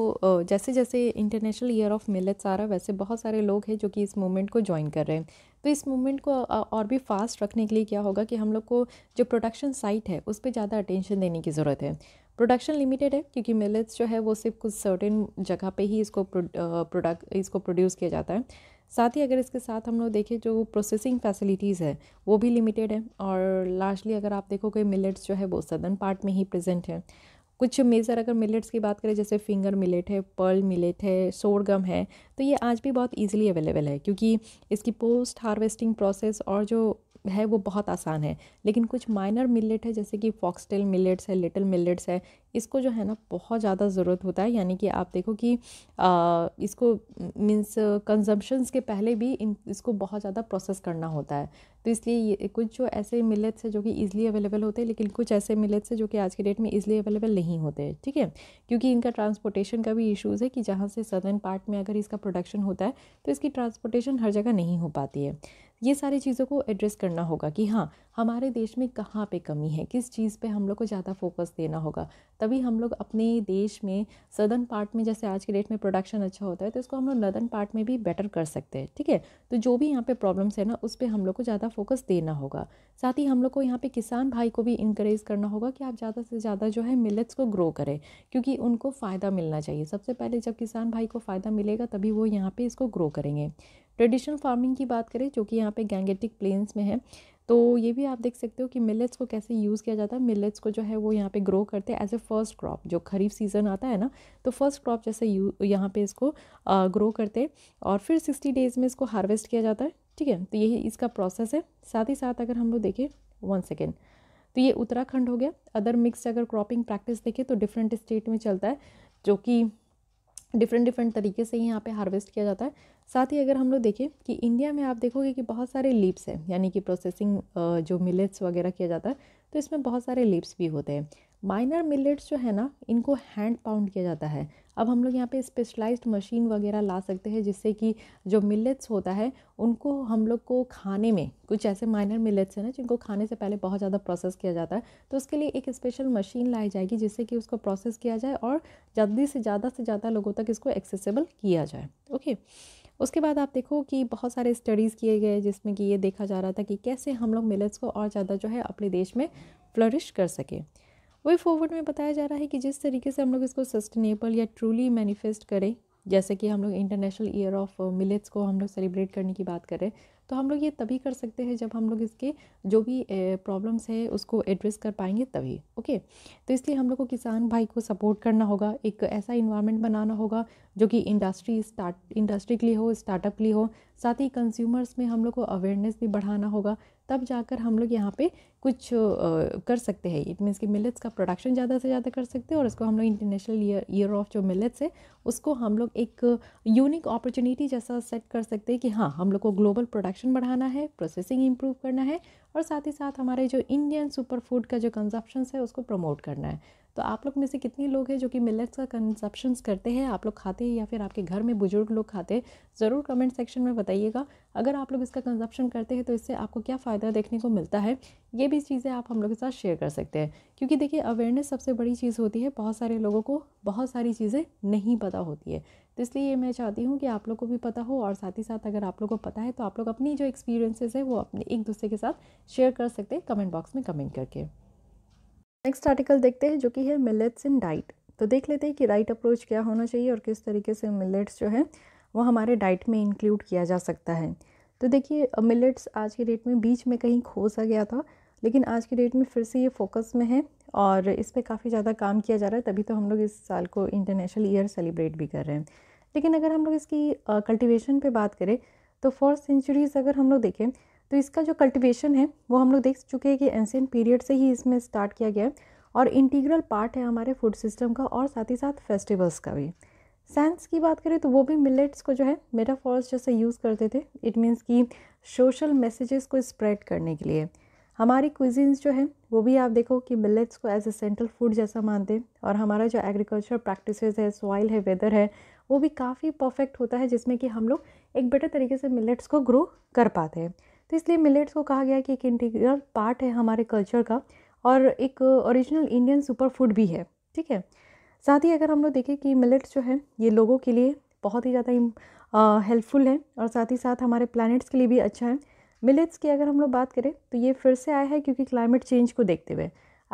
जैसे जैसे इंटरनेशनल ईयर ऑफ मिलेट्स आ रहा है वैसे बहुत सारे लोग हैं जो कि इस मूवमेंट को ज्वाइन कर रहे हैं तो इस मूवमेंट को और भी फास्ट रखने के लिए क्या होगा कि हम लोग को जो प्रोडक्शन साइट है उस पर ज़्यादा अटेंशन देने की ज़रूरत है प्रोडक्शन लिमिटेड है क्योंकि मिलेट्स जो है वो सिर्फ कुछ सर्टेन जगह पे ही इसको प्रोडक्ट इसको प्रोड्यूस किया जाता है साथ ही अगर इसके साथ हम लोग देखें जो प्रोसेसिंग फैसिलिटीज़ है वो भी लिमिटेड है और लास्टली अगर आप देखोगे मिलेट्स जो है वो सदर्न पार्ट में ही प्रेजेंट है कुछ मेज़र अगर मिलेट्स की बात करें जैसे फिंगर मिलेट है पर्ल मिलेट है सोरगम है तो ये आज भी बहुत इजीली अवेलेबल है क्योंकि इसकी पोस्ट हार्वेस्टिंग प्रोसेस और जो है वो बहुत आसान है लेकिन कुछ माइनर मिलेट है जैसे कि फॉक्सटेल मिलेट्स है लिटिल मिलेट्स है इसको जो है ना बहुत ज़्यादा ज़रूरत होता है यानी कि आप देखो कि आ, इसको मीन्स कंजम्पशंस के पहले भी इन इसको बहुत ज़्यादा प्रोसेस करना होता है तो इसलिए ये कुछ जो ऐसे मिलेट्स है जो कि ईज़िली अवेलेबल होते हैं लेकिन कुछ ऐसे मिलेट्स है जो कि आज के डेट में ईज़िली अवेलेबल नहीं होते ठीक है क्योंकि इनका ट्रांसपोर्टेशन का भी इशूज़ है कि जहाँ से सदर्न पार्ट में अगर इसका प्रोडक्शन होता है तो इसकी ट्रांसपोर्टेशन हर जगह नहीं हो पाती है ये सारी चीज़ों को एड्रेस करना होगा कि हाँ हमारे देश में कहाँ पे कमी है किस चीज़ पे हम लोग को ज़्यादा फोकस देना होगा तभी हम लोग अपने देश में सदर्न पार्ट में जैसे आज के डेट में प्रोडक्शन अच्छा होता है तो इसको हम लोग नदर्न पार्ट में भी बेटर कर सकते हैं ठीक है तो जो भी यहाँ पे प्रॉब्लम्स है ना उस पर हम लोग को ज़्यादा फोकस देना होगा साथ ही हम लोग को यहाँ पे किसान भाई को भी इंकरेज करना होगा कि आप ज़्यादा से ज़्यादा जो है मिलेट्स को ग्रो करें क्योंकि उनको फ़ायदा मिलना चाहिए सबसे पहले जब किसान भाई को फ़ायदा मिलेगा तभी वो यहाँ पर इसको ग्रो करेंगे ट्रेडिशनल फार्मिंग की बात करें जो कि यहाँ पे गैंगेटिक प्लेन्स में है तो ये भी आप देख सकते हो कि मिलेट्स को कैसे यूज़ किया जाता है मिलेट्स को जो है वो यहाँ पे ग्रो करते हैं एज ए फर्स्ट क्रॉप जो खरीफ सीज़न आता है ना तो फर्स्ट क्रॉप जैसे यू यहाँ पर इसको ग्रो करते हैं और फिर सिक्सटी डेज़ में इसको हार्वेस्ट किया जाता है ठीक है तो यही इसका प्रोसेस है साथ ही साथ अगर हम लोग देखें वन सेकेंड तो ये उत्तराखंड हो गया अदर मिक्स अगर क्रॉपिंग प्रैक्टिस देखें तो डिफरेंट स्टेट में चलता है जो कि डिफरेंट डिफरेंट तरीके से ही यहाँ पे हार्वेस्ट किया जाता है साथ ही अगर हम लोग देखें कि इंडिया में आप देखोगे कि बहुत सारे लीप्स हैं यानी कि प्रोसेसिंग जो मिलेट्स वगैरह किया जाता है तो इसमें बहुत सारे लीप्स भी होते हैं माइनर मिलेट्स जो है ना इनको हैंड पाउंड किया जाता है अब हम लोग यहाँ पे स्पेशलाइज्ड मशीन वगैरह ला सकते हैं जिससे कि जो मिलेट्स होता है उनको हम लोग को खाने में कुछ ऐसे माइनर मिलेट्स हैं ना जिनको खाने से पहले बहुत ज़्यादा प्रोसेस किया जाता है तो उसके लिए एक स्पेशल मशीन लाई जाएगी जिससे कि उसको प्रोसेस किया जाए और जल्दी से ज़्यादा से ज़्यादा लोगों तक इसको एक्सेसिबल किया जाए ओके उसके बाद आप देखो कि बहुत सारे स्टडीज़ किए गए जिसमें कि ये देखा जा रहा था कि कैसे हम लोग मिलेट्स को और ज़्यादा जो है अपने देश में फ्लरिश कर सकें वे फॉरवर्ड में बताया जा रहा है कि जिस तरीके से हम लोग इसको सस्टेनेबल या ट्रूली मैनिफेस्ट करें जैसे कि हम लोग इंटरनेशनल ईयर ऑफ मिलेट्स को हम लोग सेलिब्रेट करने की बात करें तो हम लोग ये तभी कर सकते हैं जब हम लोग इसके जो भी प्रॉब्लम्स uh, है उसको एड्रेस कर पाएंगे तभी ओके तो इसलिए हम लोग को किसान भाई को सपोर्ट करना होगा एक ऐसा इन्वायरमेंट बनाना होगा जो कि इंडस्ट्री स्टार्ट इंडस्ट्री के लिए हो स्टार्टअप के लिए हो साथ ही कंज्यूमर्स में हम लोग को अवेयरनेस भी बढ़ाना होगा तब जाकर हम लोग यहाँ पे कुछ कर सकते हैं इट मीन्स कि मिलेट्स का प्रोडक्शन ज़्यादा से ज़्यादा कर सकते हैं और इसको हम लोग इंटरनेशनल ईयर ईयर ऑफ जो मिलेट्स है उसको हम लोग एक यूनिक अपॉर्चुनिटी जैसा सेट कर सकते हैं कि हाँ हम लोग को ग्लोबल प्रोडक्शन बढ़ाना है प्रोसेसिंग इम्प्रूव करना है और साथ ही साथ हमारे जो इंडियन सुपर फूड का जो कंजप्शन है उसको प्रमोट करना है तो आप लोग में से कितने लोग हैं जो कि मिलेट्स का कंजप्शन करते हैं आप लोग खाते हैं या फिर आपके घर में बुजुर्ग लोग खाते हैं ज़रूर कमेंट सेक्शन में बताइएगा अगर आप लोग इसका कंजप्शन करते हैं तो इससे आपको क्या फ़ायदा देखने को मिलता है ये भी चीज़ें आप हम लोग के साथ शेयर कर सकते हैं क्योंकि देखिए अवेयरनेस सबसे बड़ी चीज़ होती है बहुत सारे लोगों को बहुत सारी चीज़ें नहीं पता होती है तो इसलिए मैं चाहती हूँ कि आप लोग को भी पता हो और साथ ही साथ अगर आप लोग को पता है तो आप लोग अपनी जो एक्सपीरियंसेस है वो अपने एक दूसरे के साथ शेयर कर सकते हैं कमेंट बॉक्स में कमेंट करके नेक्स्ट आर्टिकल देखते हैं जो कि है मिलेट्स इन डाइट तो देख लेते हैं कि राइट अप्रोच क्या होना चाहिए और किस तरीके से मिलेट्स जो है वो हमारे डाइट में इंक्लूड किया जा सकता है तो देखिए मिलेट्स आज की डेट में बीच में कहीं खो सा गया था लेकिन आज की डेट में फिर से ये फोकस में है और इस पर काफ़ी ज़्यादा काम किया जा रहा है तभी तो हम लोग इस साल को इंटरनेशनल ईयर सेलिब्रेट भी कर रहे हैं लेकिन अगर हम लोग इसकी कल्टिवेशन पे बात करें तो फर्स्ट सेंचुरीज़ अगर हम लोग देखें तो इसका जो कल्टिवेशन है वो हम लोग देख चुके हैं कि एंसेंट पीरियड से ही इसमें स्टार्ट किया गया है और इंटीग्रल पार्ट है हमारे फूड सिस्टम का और साथ ही साथ फेस्टिवल्स का भी सेंस की बात करें तो वो भी मिलेट्स को जो है मेटाफॉर्स जैसे यूज़ करते थे इट मीन्स कि सोशल मैसेजेस को स्प्रेड करने के लिए हमारी क्विजीन्स जो है वो भी आप देखो कि मिलेट्स को एज ए सेंट्रल फूड जैसा मानते हैं और हमारा जो एग्रीकल्चर प्रैक्टिस है सॉइल है वेदर है वो भी काफ़ी परफेक्ट होता है जिसमें कि हम लोग एक बेटर तरीके से मिलेट्स को ग्रो कर पाते हैं तो इसलिए मिलेट्स को कहा गया कि एक इंटीग्रल पार्ट है हमारे कल्चर का और एक ओरिजिनल इंडियन सुपर फूड भी है ठीक है साथ ही अगर हम लोग देखें कि मिलेट्स जो है ये लोगों के लिए बहुत ही ज़्यादा हेल्पफुल है और साथ ही साथ हमारे प्लानट्स के लिए भी अच्छा है मिलेट्स की अगर हम लोग बात करें तो ये फिर से आया है क्योंकि क्लाइमेट चेंज को देखते हुए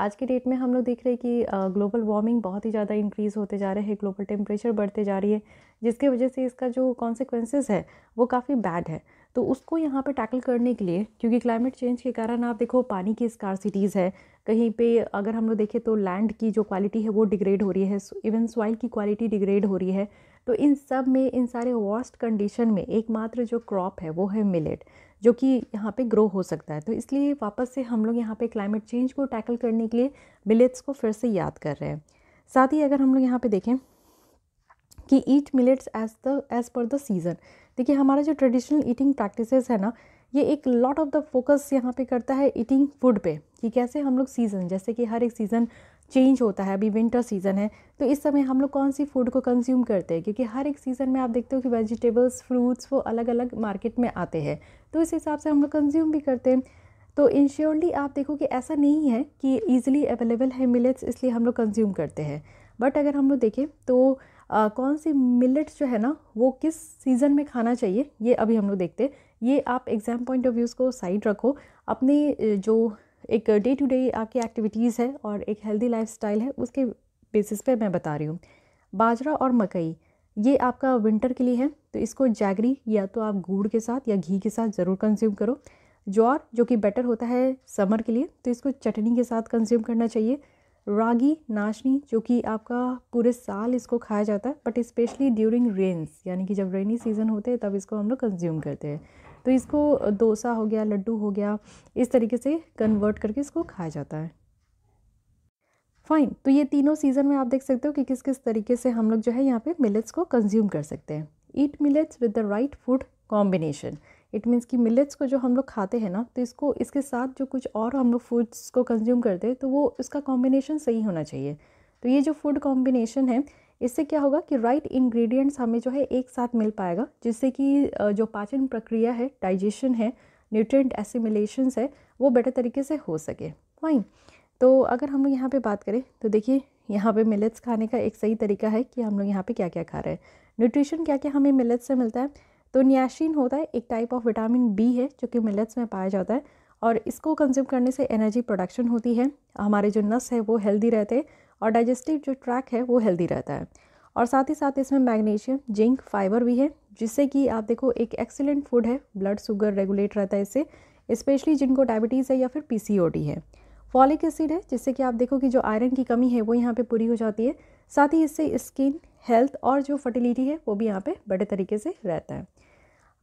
आज के डेट में हम लोग देख रहे हैं कि ग्लोबल वार्मिंग बहुत ही ज़्यादा इंक्रीज़ होते जा रहे हैं ग्लोबल टेम्परेचर बढ़ते जा रही है जिसकी वजह से इसका जो कॉन्सिक्वेंसेज है वो काफ़ी बैड है तो उसको यहाँ पे टैकल करने के लिए क्योंकि क्लाइमेट चेंज के कारण आप देखो पानी की स्कारसिटीज़ है कहीं पे अगर हम लोग देखें तो लैंड की जो क्वालिटी है वो डिग्रेड हो रही है इवन सॉइल की क्वालिटी डिग्रेड हो रही है तो इन सब में इन सारे वर्स्ट कंडीशन में एकमात्र जो क्रॉप है वो है मिलेट जो कि यहाँ पे ग्रो हो सकता है तो इसलिए वापस से हम लोग यहाँ पे क्लाइमेट चेंज को टैकल करने के लिए मिलेट्स को फिर से याद कर रहे हैं साथ ही अगर हम लोग यहाँ पे देखें कि eat millets as the as per the season देखिए हमारा जो ट्रेडिशनल ईटिंग प्रैक्टिस है ना ये एक लॉट ऑफ द फोकस यहाँ पे करता है ईटिंग फूड पे कि कैसे हम लोग सीज़न जैसे कि हर एक सीज़न चेंज होता है अभी विंटर सीज़न है तो इस समय हम लोग कौन सी फूड को कंज्यूम करते हैं क्योंकि हर एक सीज़न में आप देखते हो कि वेजिटेबल्स फ्रूट्स वो अलग अलग मार्केट में आते हैं तो इस हिसाब से हम लोग कंज्यूम भी करते हैं तो इंश्योरली आप देखो कि ऐसा नहीं है कि ईज़िली अवेलेबल है मिलेट्स इसलिए हम लोग कंज्यूम करते हैं बट अगर हम लोग देखें तो आ, कौन सी मिलेट्स जो है ना वो किस सीज़न में खाना चाहिए ये अभी हम लोग देखते हैं ये आप एग्ज़ाम पॉइंट ऑफ व्यूज़ को साइड रखो अपने जो एक डे टू डे आपकी एक्टिविटीज़ है और एक हेल्दी लाइफस्टाइल है उसके बेसिस पे मैं बता रही हूँ बाजरा और मकई ये आपका विंटर के लिए है तो इसको जैगरी या तो आप गुड़ के साथ या घी के साथ ज़रूर कंज्यूम करो ज्वार जो कि बेटर होता है समर के लिए तो इसको चटनी के साथ कंज्यूम करना चाहिए रागी नाशनी जो कि आपका पूरे साल इसको खाया जाता है बट स्पेशली ड्यूरिंग रेन्स यानी कि जब रेनी सीज़न होते हैं तब इसको हम लोग कंज्यूम करते हैं तो इसको डोसा हो गया लड्डू हो गया इस तरीके से कन्वर्ट करके इसको खाया जाता है फाइन तो ये तीनों सीज़न में आप देख सकते हो कि किस किस तरीके से हम लोग जो है यहाँ पे मिलेट्स को कंज्यूम कर सकते हैं eat millets with the right food combination it means कि मिलेट्स को जो हम लोग खाते हैं ना तो इसको इसके साथ जो कुछ और हम लोग फूड्स को कंज्यूम करते हैं तो वो उसका कॉम्बिनेशन सही होना चाहिए तो ये जो फूड कॉम्बिनेशन है इससे क्या होगा कि राइट right इंग्रेडिएंट्स हमें जो है एक साथ मिल पाएगा जिससे कि जो पाचन प्रक्रिया है डाइजेशन है न्यूट्रेंट एसिमिलेशंस है वो बेटर तरीके से हो सके फाइन तो अगर हम लोग यहाँ पर बात करें तो देखिए यहाँ पे मिलेट्स खाने का एक सही तरीका है कि हम लोग यहाँ पे क्या क्या खा रहे हैं न्यूट्रिशन क्या क्या हमें मिलेट्स से मिलता है तो नियाशीन होता है एक टाइप ऑफ विटामिन बी है जो कि मिलट्स में पाया जाता है और इसको कंज्यूम करने से एनर्जी प्रोडक्शन होती है हमारे जो नस है वो हेल्दी रहते हैं और डाइजेस्टिव जो ट्रैक है वो हेल्दी रहता है और साथ ही साथ इसमें मैग्नीशियम जिंक फाइबर भी है जिससे कि आप देखो एक एक्सीलेंट फूड है ब्लड शुगर रेगुलेट रहता है इससे स्पेशली जिनको डायबिटीज़ है या फिर पी है फॉलिक एसिड है जिससे कि आप देखो कि जो आयरन की कमी है वो यहाँ पे पूरी हो जाती है साथ ही इससे स्किन हेल्थ और जो फर्टिलिटी है वो भी यहाँ पे बड़े तरीके से रहता है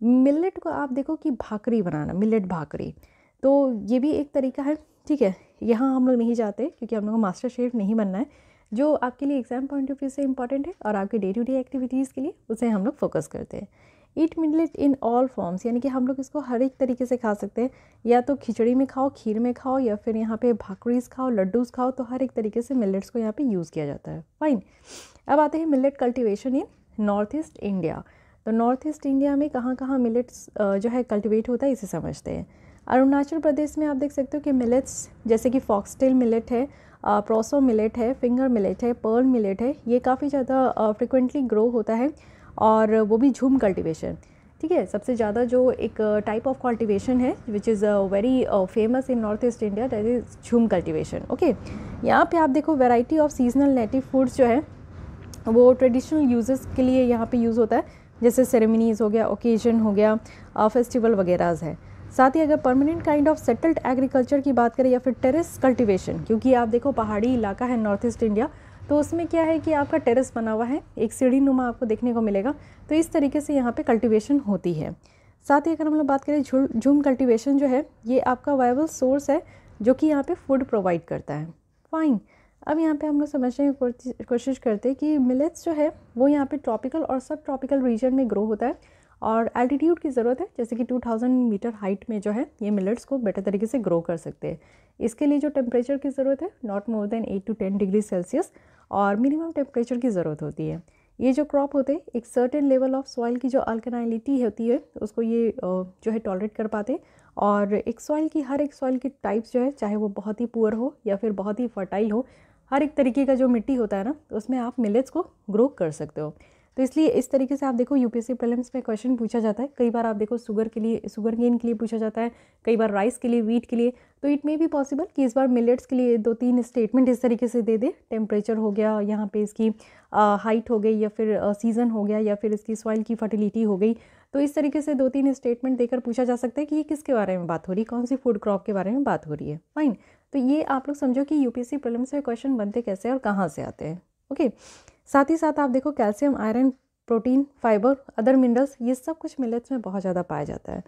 मिलेट को आप देखो कि भाकरी बनाना मिलेट भाकरी तो ये भी एक तरीका है ठीक है यहाँ हम लोग नहीं जाते क्योंकि हम लोग को मास्टर शेफ नहीं बनना है जो आपके लिए एग्ज़ाम पॉइंट ऑफ व्यू से इंपॉर्टेंट है और आपके डे टू डे एक्टिविटीज़ के लिए उसे हम लोग फोकस करते हैं eat millet in all forms यानी कि हम लोग इसको हर एक तरीके से खा सकते हैं या तो खिचड़ी में खाओ खीर में खाओ या फिर यहाँ पे भाकरीज खाओ लड्डूस खाओ तो हर एक तरीके से मिलेट्स को यहाँ पे यूज़ किया जाता है फाइन अब आते हैं millet cultivation in north east India तो नॉर्थ ईस्ट इंडिया में कहाँ कहाँ मिलेट्स जो है कल्टिवेट होता है इसे समझते हैं अरुणाचल प्रदेश में आप देख सकते हो कि मिलेट्स जैसे कि फॉक्सटेल मिलेट है प्रोसो मिलेट है फिंगर मिलेट है पर्ल मिलेट है ये काफ़ी ज़्यादा फ्रिक्वेंटली ग्रो होता है और वो भी झूम कल्टिवेशन ठीक है सबसे ज़्यादा जो एक टाइप ऑफ कल्टिवेशन है which is very famous in north east India that is jhum cultivation okay यहाँ पे आप देखो variety of seasonal native foods जो है वो ट्रेडिशनल यूजेस के लिए यहाँ पे यूज़ होता है जैसे सेरेमनीज़ हो गया ओकेजन हो गया फेस्टिवल वगैरह है साथ ही अगर permanent kind of settled agriculture की बात करें या फिर टेरेस कल्टिवेशन क्योंकि आप देखो पहाड़ी इलाका है नॉर्थ ईस्ट इंडिया तो उसमें क्या है कि आपका टेरेस बना हुआ है एक सीढ़ी नुमा आपको देखने को मिलेगा तो इस तरीके से यहाँ पे कल्टिवेशन होती है साथ ही अगर हम लोग बात करें झूम कल्टिवेशन जो है ये आपका वायबल सोर्स है जो कि यहाँ पे फूड प्रोवाइड करता है फाइन अब यहाँ पे हम लोग समझने की कोशिश करते हैं कि मिलेट्स जो है वो यहाँ पे ट्रॉपिकल और सब ट्रॉपिकल रीजन में ग्रो होता है और एल्टीट्यूड की ज़रूरत है जैसे कि 2000 मीटर हाइट में जो है ये मिलेट्स को बेटर तरीके से ग्रो कर सकते हैं इसके लिए जो टेम्परेचर की ज़रूरत है not more than eight to ten degree Celsius और मिनिमम टेम्परेचर की ज़रूरत होती है ये जो क्रॉप होते हैं एक सर्टेन लेवल ऑफ सॉइल की जो अल्कनाइलिटी होती है उसको ये जो है टॉलरेट कर पाते और एक सॉइल की हर एक सॉइल की टाइप्स जो है चाहे वो बहुत ही पुअर हो या फिर बहुत ही फर्टाइल हो हर एक तरीके का जो मिट्टी होता है ना उसमें आप मिलेट्स को ग्रो कर सकते हो तो इसलिए इस तरीके से आप देखो यूपीएससी एस में क्वेश्चन पूछा जाता है कई बार आप देखो शुगर के लिए शुगर गेन के लिए पूछा जाता है कई बार राइस के लिए वीट के लिए तो इट मे भी पॉसिबल कि इस बार मिलेट्स के लिए दो तीन स्टेटमेंट इस तरीके से दे दे टेम्परेचर हो गया यहाँ पे इसकी हाइट हो गई या फिर सीज़न हो गया या फिर इसकी सॉइल की फर्टिलिटी हो गई तो इस तरीके से दो तीन स्टेटमेंट देकर पूछा जा सकता है कि ये किसके बारे में बात हो रही है कौन सी फूड क्रॉप के बारे में बात हो रही है फाइन तो ये आप लोग समझो कि यूपीएससी प्रॉब्लम से क्वेश्चन बनते कैसे और कहाँ से आते हैं ओके साथ ही साथ आप देखो calcium iron protein fibre other minerals ये सब कुछ मिलेट्स में बहुत ज़्यादा पाया जाता है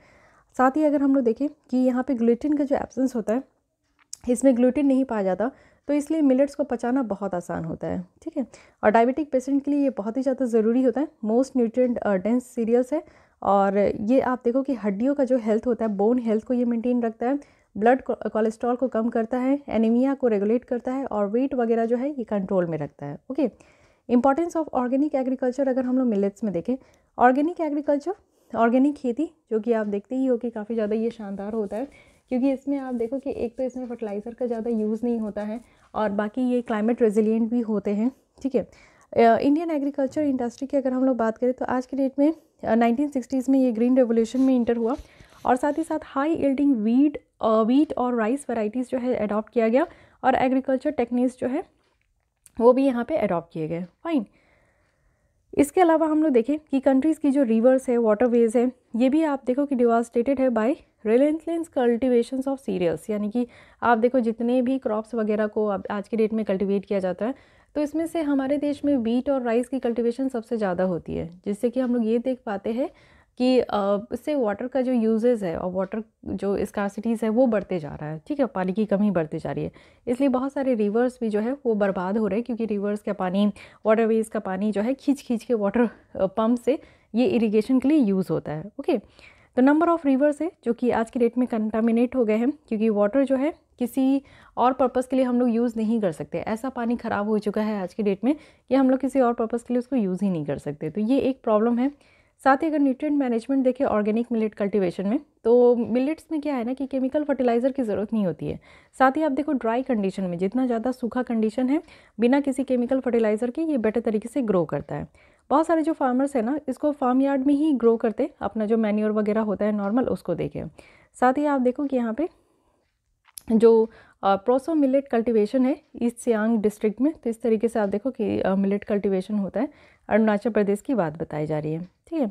साथ ही अगर हम लोग देखें कि यहाँ पे ग्लूटिन का जो एब्सेंस होता है इसमें ग्लूटिन नहीं पाया जाता तो इसलिए मिलेट्स को पचाना बहुत आसान होता है ठीक है और डायबिटिक पेशेंट के लिए ये बहुत ही ज़्यादा ज़रूरी होता है मोस्ट न्यूट्रिएंट डेंस सीरियल्स है और ये आप देखो कि हड्डियों का जो हेल्थ होता है बोन हेल्थ को ये मेंटेन रखता है ब्लड कोलेस्ट्रॉल को कम करता है एनीमिया को रेगुलेट करता है और वेट वगैरह जो है ये कंट्रोल में रखता है okay importance of organic agriculture अगर हम लोग मिलेट्स में देखें ऑर्गेनिक एग्रीकल्चर ऑर्गेनिक खेती जो कि आप देखते ही हो कि काफ़ी ज़्यादा ये शानदार होता है क्योंकि इसमें आप देखो कि एक तो इसमें फर्टिलाइज़र का ज़्यादा यूज़ नहीं होता है और बाकी ये क्लाइमेट रेजिलियंट भी होते हैं ठीक है इंडियन एग्रीकल्चर इंडस्ट्री की अगर हम लोग बात करें तो आज के डेट में नाइनटीन uh, में ये ग्रीन रेवोल्यूशन में इंटर हुआ और साथ ही साथ हाई एल्डिंग वीड वीट और राइस वैराइटीज़ जो है अडॉप्ट किया गया और एग्रीकल्चर टेक्निक्स जो है वो भी यहाँ पे अडॉप्ट किए गए फाइन इसके अलावा हम लोग देखें कि कंट्रीज़ की जो रिवर्स है वाटरवेज है ये भी आप देखो कि डिवास्टेटेड है by relentless cultivation of cereals यानी कि आप देखो जितने भी क्रॉप्स वगैरह को आज के डेट में कल्टिवेट किया जाता है तो इसमें से हमारे देश में वीट और राइस की कल्टिवेशन सबसे ज़्यादा होती है जिससे कि हम लोग ये देख पाते हैं कि इससे वाटर का जो यूजेज़ है और वाटर जो स्कासिटीज़ है वो बढ़ते जा रहा है ठीक है पानी की कमी बढ़ते जा रही है इसलिए बहुत सारे रिवर्स भी जो है वो बर्बाद हो रहे हैं क्योंकि रिवर्स का पानी वाटरवेज़ का पानी जो है खींच खींच के वाटर पम्प से ये इरीगेशन के लिए यूज़ होता है ओके तो नंबर ऑफ़ रिवर्स है जो कि आज के डेट में कंटामिनेट हो गए हैं क्योंकि वाटर जो है किसी और पर्पज़ के लिए हम लोग यूज़ नहीं कर सकते ऐसा पानी ख़राब हो चुका है आज के डेट में कि हम लोग किसी और पर्पज़ के लिए उसको यूज़ ही नहीं कर सकते तो ये एक प्रॉब्लम है साथ ही अगर न्यूट्रिएंट मैनेजमेंट देखें ऑर्गेनिक मिलेट कल्टीवेशन में तो मिलेट्स में क्या है ना कि केमिकल फर्टिलाइज़र की ज़रूरत नहीं होती है साथ ही आप देखो ड्राई कंडीशन में जितना ज़्यादा सूखा कंडीशन है बिना किसी केमिकल फर्टिलाइज़र के ये बेटर तरीके से ग्रो करता है बहुत सारे जो फार्मर्स हैं ना इसको फार्म यार्ड में ही ग्रो करते अपना जो मैन्योर वगैरह होता है नॉर्मल उसको देखें साथ ही आप देखो कि यहाँ पर जो प्रोसो मिलेट कल्टीवेशन है ईस्ट सियांग डिस्ट्रिक्ट में तो इस तरीके से आप देखो कि मिलेट कल्टीवेशन होता है अरुणाचल प्रदेश की बात बताई जा रही है ठीक है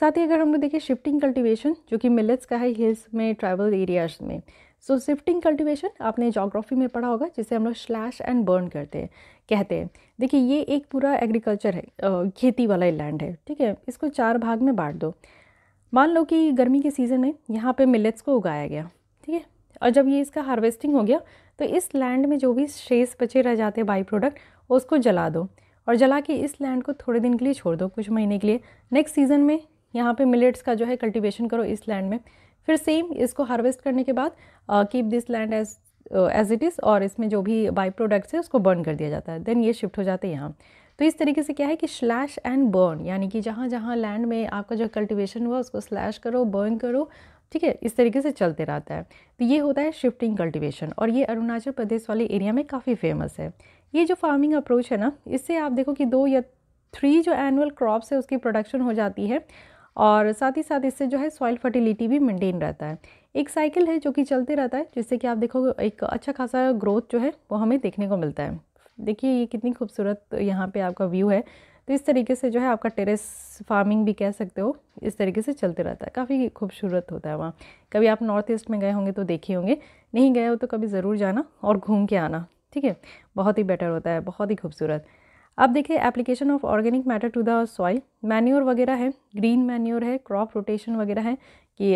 साथ ही अगर हम लोग देखें शिफ्टिंग कल्टीवेशन जो कि मिलेट्स का है हिल्स में ट्राइबल एरियाज में सो शिफ्टिंग कल्टीवेशन आपने जोग्राफी में पढ़ा होगा जिसे हम लोग स्लैश एंड बर्न करते हैं कहते हैं देखिए ये एक पूरा एग्रीकल्चर है खेती वाला लैंड है ठीक है इसको चार भाग में बांट दो मान लो कि गर्मी के सीज़न में यहाँ पे मिलेट्स को उगाया गया ठीक है और जब ये इसका हार्वेस्टिंग हो गया तो इस लैंड में जो भी शेष बचे रह जाते हैं बाई प्रोडक्ट उसको जला दो और जला के इस लैंड को थोड़े दिन के लिए छोड़ दो कुछ महीने के लिए नेक्स्ट सीज़न में यहाँ पे मिलेट्स का जो है कल्टीवेशन करो इस लैंड में फिर सेम इसको हार्वेस्ट करने के बाद keep this land as as it is और इसमें जो भी बाई प्रोडक्ट्स है उसको बर्न कर दिया जाता है देन ये शिफ्ट हो जाते हैं यहाँ तो इस तरीके से क्या है कि स्लैश एंड बर्न यानी कि जहाँ जहाँ लैंड में आपका जो कल्टिवेशन हुआ उसको स्लैश करो बर्न करो ठीक है इस तरीके से चलते रहता है तो ये होता है शिफ्टिंग कल्टीवेशन और ये अरुणाचल प्रदेश वाले एरिया में काफ़ी फेमस है ये जो फार्मिंग अप्रोच है ना इससे आप देखो कि दो या थ्री जो एनुअल क्रॉप्स है उसकी प्रोडक्शन हो जाती है और साथ ही साथ इससे जो है सॉइल फर्टिलिटी भी मेंटेन रहता है एक साइकिल है जो कि चलते रहता है जिससे कि आप देखो एक अच्छा खासा ग्रोथ जो है वो हमें देखने को मिलता है देखिए ये कितनी खूबसूरत यहाँ पे आपका व्यू है तो इस तरीके से जो है आपका टेरेस फार्मिंग भी कह सकते हो इस तरीके से चलते रहता है काफ़ी खूबसूरत होता है वहाँ कभी आप नॉर्थ ईस्ट में गए होंगे तो देखे होंगे नहीं गए हो तो कभी ज़रूर जाना और घूम के आना ठीक है बहुत ही बेटर होता है बहुत ही खूबसूरत अब देखिए application of organic matter to the soil manure वगैरह है ग्रीन मैन्योर है क्रॉप रोटेशन वगैरह है कि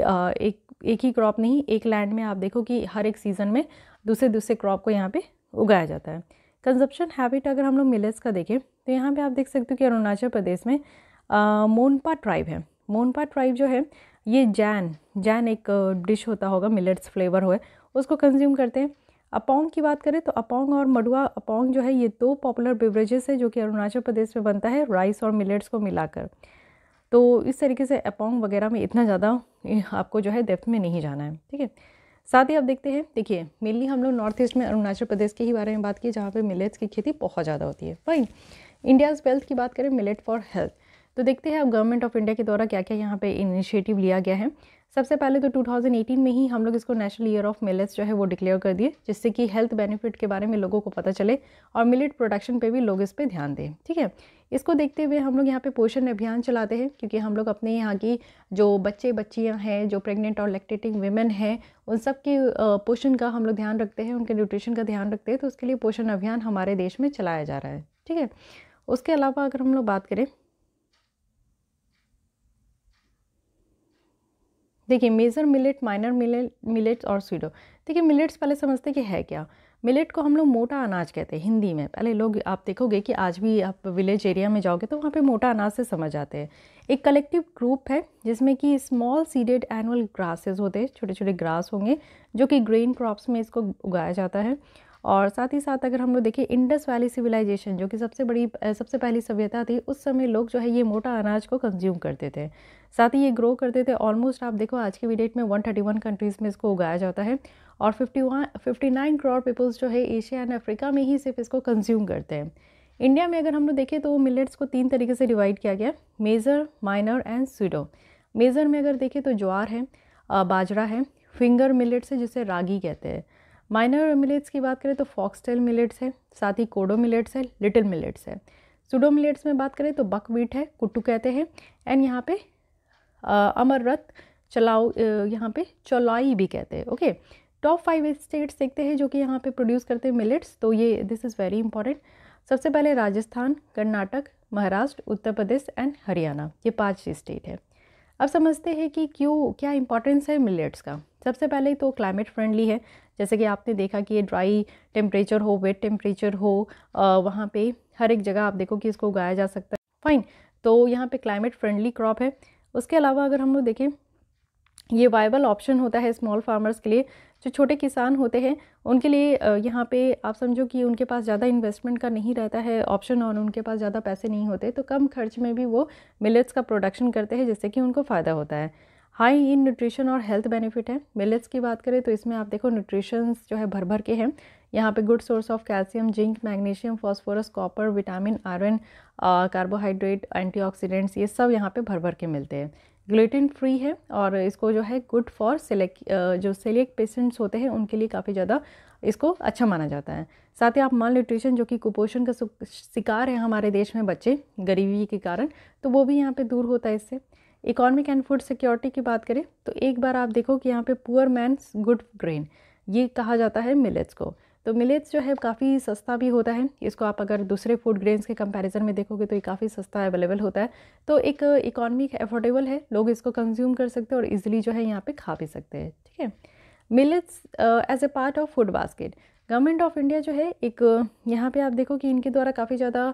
एक एक ही क्रॉप नहीं एक लैंड में आप देखो कि हर एक सीज़न में दूसरे दूसरे क्रॉप को यहाँ पे उगाया जाता है कंजप्शन हैबिट अगर हम लोग मिलेट्स का देखें तो यहाँ पे आप देख सकते हो कि अरुणाचल प्रदेश में मोनपा ट्राइब है मोनपा ट्राइब जो है ये जैन जैन एक डिश होता होगा मिलेट्स फ्लेवर हो उसको कंज्यूम करते हैं अपोंग की बात करें तो अपोंग और मडुआ अपोंग जो है ये दो पॉपुलर बेवरेजेस है जो कि अरुणाचल प्रदेश में बनता है राइस और मिलेट्स को मिलाकर तो इस तरीके से अपोंग वगैरह में इतना ज़्यादा आपको जो है डेप्थ में नहीं जाना है ठीक है साथ ही आप देखते हैं देखिए मेनली हम लोग नॉर्थ ईस्ट में अरुणाचल प्रदेश के ही बारे में बात की जहाँ पे मिलेट्स की खेती बहुत ज़्यादा होती है फाइन इंडियाज़ वेल्थ की बात करें मिलेट फॉर हेल्थ तो देखते हैं अब गवर्नमेंट ऑफ इंडिया के द्वारा क्या क्या यहाँ पे इनिशिएटिव लिया गया है सबसे पहले तो 2018 में ही हम लोग इसको नेशनल ईयर ऑफ मिलेट्स जो है वो डिक्लेयर कर दिए जिससे कि हेल्थ बेनिफिट के बारे में लोगों को पता चले और मिलेट प्रोडक्शन पे भी लोग इस पर ध्यान दें ठीक है इसको देखते हुए हम लोग यहाँ पे पोषण अभियान चलाते हैं क्योंकि हम लोग अपने यहाँ की जो बच्चे बच्चियाँ हैं जो प्रेगनेंट और लैक्टेटिंग वेमेन हैं उन सब के पोषण का हम लोग ध्यान रखते हैं उनके न्यूट्रिशन का ध्यान रखते हैं तो उसके लिए पोषण अभियान हमारे देश में चलाया जा रहा है ठीक है उसके अलावा अगर हम लोग बात करें देखिए major millet minor millet millets और स्वीडो देखिए मिलेट्स पहले समझते हैं कि है क्या मिलेट को हम लोग मोटा अनाज कहते हैं हिंदी में पहले लोग आप देखोगे कि आज भी आप विलेज एरिया में जाओगे तो वहाँ पे मोटा अनाज से समझ आते हैं एक कलेक्टिव ग्रुप है जिसमें कि स्मॉल सीडेड एनुअल ग्रासेस होते हैं छोटे छोटे ग्रास होंगे जो कि ग्रेन क्रॉप्स में इसको उगाया जाता है और साथ ही साथ अगर हम लोग देखें इंडस वैली सिविलाइजेशन जो कि सबसे बड़ी सबसे पहली सभ्यता थी उस समय लोग जो है ये मोटा अनाज को कंज्यूम करते थे साथ ही ये ग्रो करते थे ऑलमोस्ट आप देखो आज की डेट में 131 कंट्रीज़ में इसको उगाया जाता है और 51 59 करोड़ पीपल्स जो है एशिया एंड अफ्रीका में ही सिर्फ इसको कंज्यूम करते हैं इंडिया में अगर हम लोग देखें तो मिलेट्स को तीन तरीके से डिवाइड किया गया major minor and pseudo major में अगर देखें तो ज्वार है बाजरा है फिंगर मिलेट्स है जिसे रागी कहते हैं माइनर मिलेट्स की बात करें तो फॉक्सटेल मिलेट्स है साथ ही कोडो मिलेट्स है लिटिल मिलेट्स है सुडो मिलेट्स में बात करें तो बक वीट है कुट्टू कहते हैं एंड यहाँ पे अमर रथ चलाओ यहाँ पे चौलाई भी कहते हैं ओके टॉप फाइव स्टेट्स देखते हैं जो कि यहाँ पे प्रोड्यूस करते हैं मिलेट्स तो ये दिस इज़ वेरी इंपॉर्टेंट सबसे पहले राजस्थान कर्नाटक महाराष्ट्र उत्तर प्रदेश एंड हरियाणा ये पाँच स्टेट है अब समझते हैं कि क्यों क्या इंपॉर्टेंस है मिलेट्स का सबसे पहले तो क्लाइमेट फ्रेंडली है जैसे कि आपने देखा कि ये ड्राई टेम्परेचर हो वेट टेम्परेचर हो वहाँ पे हर एक जगह आप देखो कि इसको उगाया जा सकता है फाइन तो यहाँ पे क्लाइमेट फ्रेंडली क्रॉप है उसके अलावा अगर हम लोग देखें ये वाइबल ऑप्शन होता है स्मॉल फार्मर्स के लिए जो छोटे किसान होते हैं उनके लिए यहाँ पे आप समझो कि उनके पास ज़्यादा इन्वेस्टमेंट का नहीं रहता है ऑप्शन और उनके पास ज़्यादा पैसे नहीं होते तो कम खर्च में भी वो मिलेट्स का प्रोडक्शन करते हैं जिससे कि उनको फ़ायदा होता है हाई इन न्यूट्रिशन और हेल्थ बेनिफिट है मिलेट्स की बात करें तो इसमें आप देखो न्यूट्रिशंस जो है भर भर के हैं यहाँ पे good source of calcium zinc magnesium phosphorus copper vitamin iron carbohydrate antioxidants ये सब यहाँ पे भर भर के मिलते हैं ग्लूटेन फ्री है और इसको जो है गुड फॉर सिलेक्ट जो सेलेक पेशेंट्स होते हैं उनके लिए काफ़ी ज़्यादा इसको अच्छा माना जाता है साथ ही आप माल न्यूट्रिशन जो कि कुपोषण का शिकार है हमारे देश में बच्चे गरीबी के कारण तो वो भी यहाँ पे दूर होता है इससे इकोनॉमिक एंड फूड सिक्योरिटी की बात करें तो एक बार आप देखो कि यहाँ पे पुअर मैंस गुड ग्रेन ये कहा जाता है मिलेट्स को तो मिलेट्स जो है काफ़ी सस्ता भी होता है इसको आप अगर दूसरे फूड ग्रेन्स के कंपैरिजन में देखोगे तो ये काफ़ी सस्ता अवेलेबल होता है तो एक इकॉनमिक अफोर्डेबल है लोग इसको कंज्यूम कर सकते हैं और इजीली जो है यहाँ पे खा भी सकते हैं ठीक है millets as a part of food basket government of India जो है एक यहाँ पे आप देखो कि इनके द्वारा काफ़ी ज़्यादा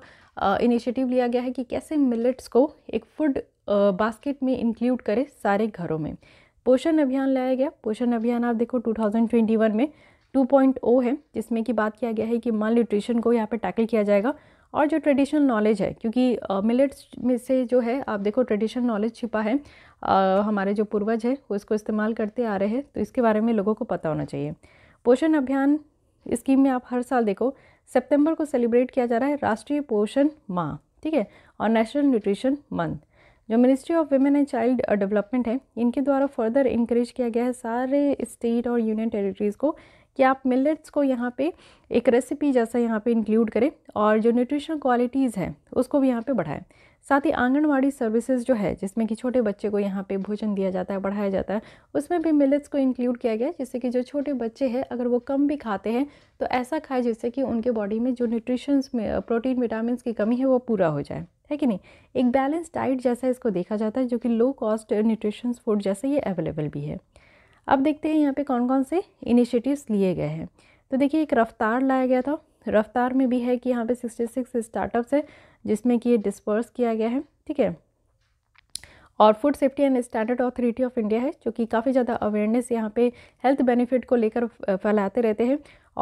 इनिशिएटिव लिया गया है कि कैसे मिलेट्स को एक फूड बास्केट में इंक्लूड करें सारे घरों में पोषण अभियान लाया गया पोषण अभियान आप देखो 2021 में 2.0 है जिसमें कि बात किया गया है कि माल न्यूट्रिशन को यहाँ पे टैकल किया जाएगा और जो ट्रेडिशनल नॉलेज है क्योंकि मिलेट्स में से जो है आप देखो ट्रेडिशनल नॉलेज छिपा है आ, हमारे जो पूर्वज है वो इसको इस्तेमाल करते आ रहे हैं तो इसके बारे में लोगों को पता होना चाहिए पोषण अभियान स्कीम में आप हर साल देखो सेप्टेम्बर को सेलिब्रेट किया जा रहा है राष्ट्रीय पोषण माह ठीक है और नेशनल न्यूट्रिशन मंथ जो Ministry of Women and Child Development है इनके द्वारा फर्दर इंकरेज किया गया है सारे स्टेट और यूनियन टेरिटरीज़ को कि आप मिलेट्स को यहाँ पे एक रेसिपी जैसा यहाँ पे इंक्लूड करें और जो न्यूट्रिशनल क्वालिटीज़ हैं उसको भी यहाँ पे बढ़ाएं साथ ही आंगनवाड़ी सर्विसेज जो है जिसमें कि छोटे बच्चे को यहाँ पे भोजन दिया जाता है बढ़ाया जाता है उसमें भी मिलेट्स को इंक्लूड किया गया जिससे कि जो छोटे बच्चे हैं अगर वो कम भी खाते हैं तो ऐसा खाए जिससे कि उनके बॉडी में जो न्यूट्रिशंस में प्रोटीन विटामिन की कमी है वो पूरा हो जाए है कि नहीं एक बैलेंस डाइट जैसा इसको देखा जाता है जो कि लो कॉस्ट न्यूट्रिशंस फूड जैसे ये अवेलेबल भी है अब देखते हैं यहाँ पे कौन कौन से इनिशिएटिव्स लिए गए हैं तो देखिए एक रफ्तार लाया गया था रफ्तार में भी है कि यहाँ पे सिक्सटी सिक्स स्टार्टअप्स है जिसमें कि ये डिस्पर्स किया गया है ठीक है और Food Safety and Standard Authority of India है जो कि काफ़ी ज़्यादा अवेयरनेस यहाँ पे हेल्थ बेनिफिट को लेकर फैलाते रहते हैं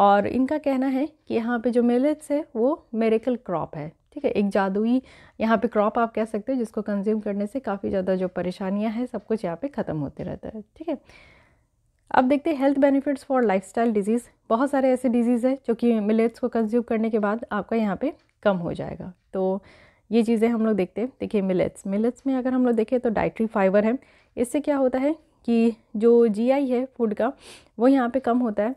और इनका कहना है कि यहाँ पे जो मिलेट्स है वो मेरेकल क्रॉप है ठीक है एक जादुई यहाँ पे क्रॉप आप कह सकते हैं जिसको कंज्यूम करने से काफ़ी ज़्यादा जो परेशानियाँ हैं सब कुछ यहाँ पर ख़त्म होते रहता है ठीक है अब देखते हैं health benefits for lifestyle diseases बहुत सारे ऐसे डिजीज़ हैं जो कि मिलेट्स को कंज्यूम करने के बाद आपका यहाँ पे कम हो जाएगा तो ये चीज़ें हम लोग देखते हैं देखिए मिलेट्स मिलेट्स में अगर हम लोग देखें तो डाइट्री फाइबर है इससे क्या होता है कि जो जीआई है फूड का वो यहाँ पे कम होता है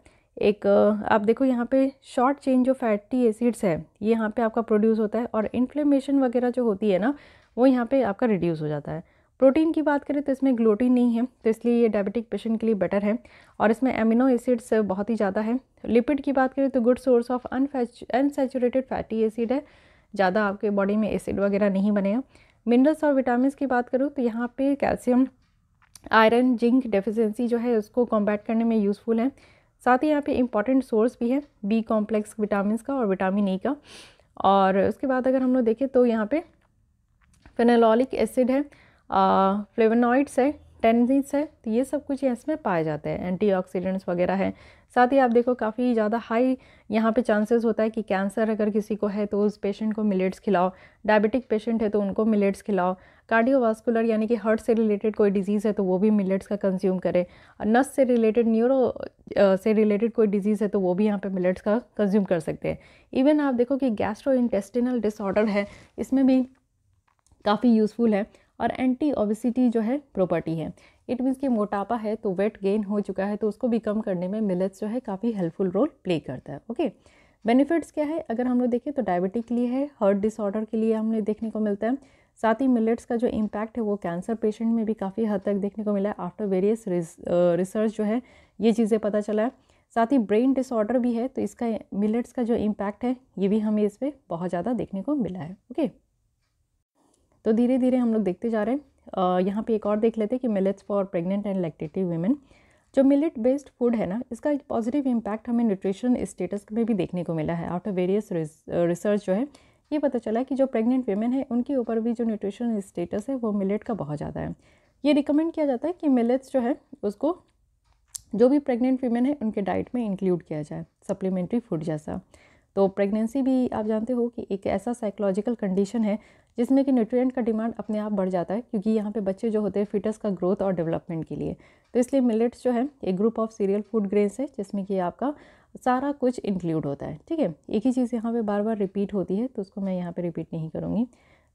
एक आप देखो यहाँ पे शॉर्ट चेन जो फैटी एसिड्स है ये यहाँ पे आपका प्रोड्यूस होता है और इन्फ्लेमेशन वगैरह जो होती है ना वो यहाँ पे आपका रिड्यूस हो जाता है प्रोटीन की बात करें तो इसमें ग्लूटीन नहीं है तो इसलिए ये डायबिटिक पेशेंट के लिए बेटर है और इसमें एमिनो एसिड्स बहुत ही ज़्यादा है लिपिड की बात करें तो good source of unsaturated fatty acid है ज़्यादा आपके बॉडी में एसिड वगैरह नहीं बनेगा मिनरल्स और विटामिन की बात करूँ तो यहाँ पर कैल्शियम आयरन जिंक डेफिशेंसी जो है उसको कॉम्बैट करने में यूज़फुल है साथ ही यहाँ पे इंपॉर्टेंट सोर्स भी है बी कॉम्प्लेक्स विटामिन का और विटामिन ई e का और उसके बाद अगर हम लोग देखें तो यहाँ पे फेनालॉलिक एसिड है फ्लेवनॉइड्स है टेनिस है तो ये सब कुछ इसमें पाए जाते हैं एंटीऑक्सीडेंट्स वगैरह हैं साथ ही आप देखो काफ़ी ज़्यादा हाई यहाँ पे चांसेस होता है कि कैंसर अगर किसी को है तो उस पेशेंट को मिलेट्स खिलाओ डायबिटिक पेशेंट है तो उनको मिलेट्स खिलाओ कार्डियोवास्कुलर यानी कि हार्ट से रिलेटेड कोई डिजीज़ है तो वो भी मिलेट्स का कंज्यूम करें नस से रिलेटेड न्यूरो से रिलेटेड कोई डिजीज़ है तो वो भी यहाँ पे मिलेट्स का कंज्यूम कर सकते हैं इवन आप देखो कि गैस्ट्रो डिसऑर्डर है इसमें भी काफ़ी यूज़फुल है और एंटी ओबिसिटी जो है प्रॉपर्टी है इट मीन्स कि मोटापा है तो वेट गेन हो चुका है तो उसको भी कम करने में मिलेट्स जो है काफ़ी हेल्पफुल रोल प्ले करता है ओके बेनिफिट्स क्या है अगर हम लोग देखें तो डायबिटिक के लिए है हार्ट डिसऑर्डर के लिए हमें देखने को मिलता है साथ ही मिलेट्स का जो इम्पैक्ट है वो कैंसर पेशेंट में भी काफ़ी हद तक देखने को मिला है आफ्टर वेरियस रिसर्च जो है ये चीज़ें पता चला है साथ ही ब्रेन डिसऑर्डर भी है तो इसका मिलेट्स का जो इम्पैक्ट है ये भी हमें इस पर बहुत ज़्यादा देखने को मिला है ओके okay? तो धीरे धीरे हम लोग देखते जा रहे हैं यहाँ पे एक और देख लेते हैं कि millets for pregnant and lactating women जो मिलेट बेस्ड फूड है ना इसका एक पॉजिटिव इम्पैक्ट हमें न्यूट्रिशन स्टेटस में भी देखने को मिला है आउट ऑफ वेरियस रिसर्च जो है ये पता चला कि जो प्रेग्नेंट वीमेन है उनके ऊपर भी जो न्यूट्रिशन स्टेटस है वो मिलेट का बहुत ज़्यादा है ये रिकमेंड किया जाता है कि मिलेट्स जो है उसको जो भी प्रेग्नेंट वीमेन है उनके डाइट में इंक्लूड किया जाए सप्लीमेंट्री फूड जैसा तो प्रेगनेंसी भी आप जानते हो कि एक ऐसा साइकोलॉजिकल कंडीशन है जिसमें कि न्यूट्रिएंट का डिमांड अपने आप बढ़ जाता है क्योंकि यहाँ पे बच्चे जो होते हैं फिटस का ग्रोथ और डेवलपमेंट के लिए तो इसलिए मिलेट्स जो है एक group of cereal food grains है जिसमें कि आपका सारा कुछ इंक्लूड होता है ठीक है एक ही चीज़ यहाँ पर बार बार रिपीट होती है तो उसको मैं यहाँ पर रिपीट नहीं करूँगी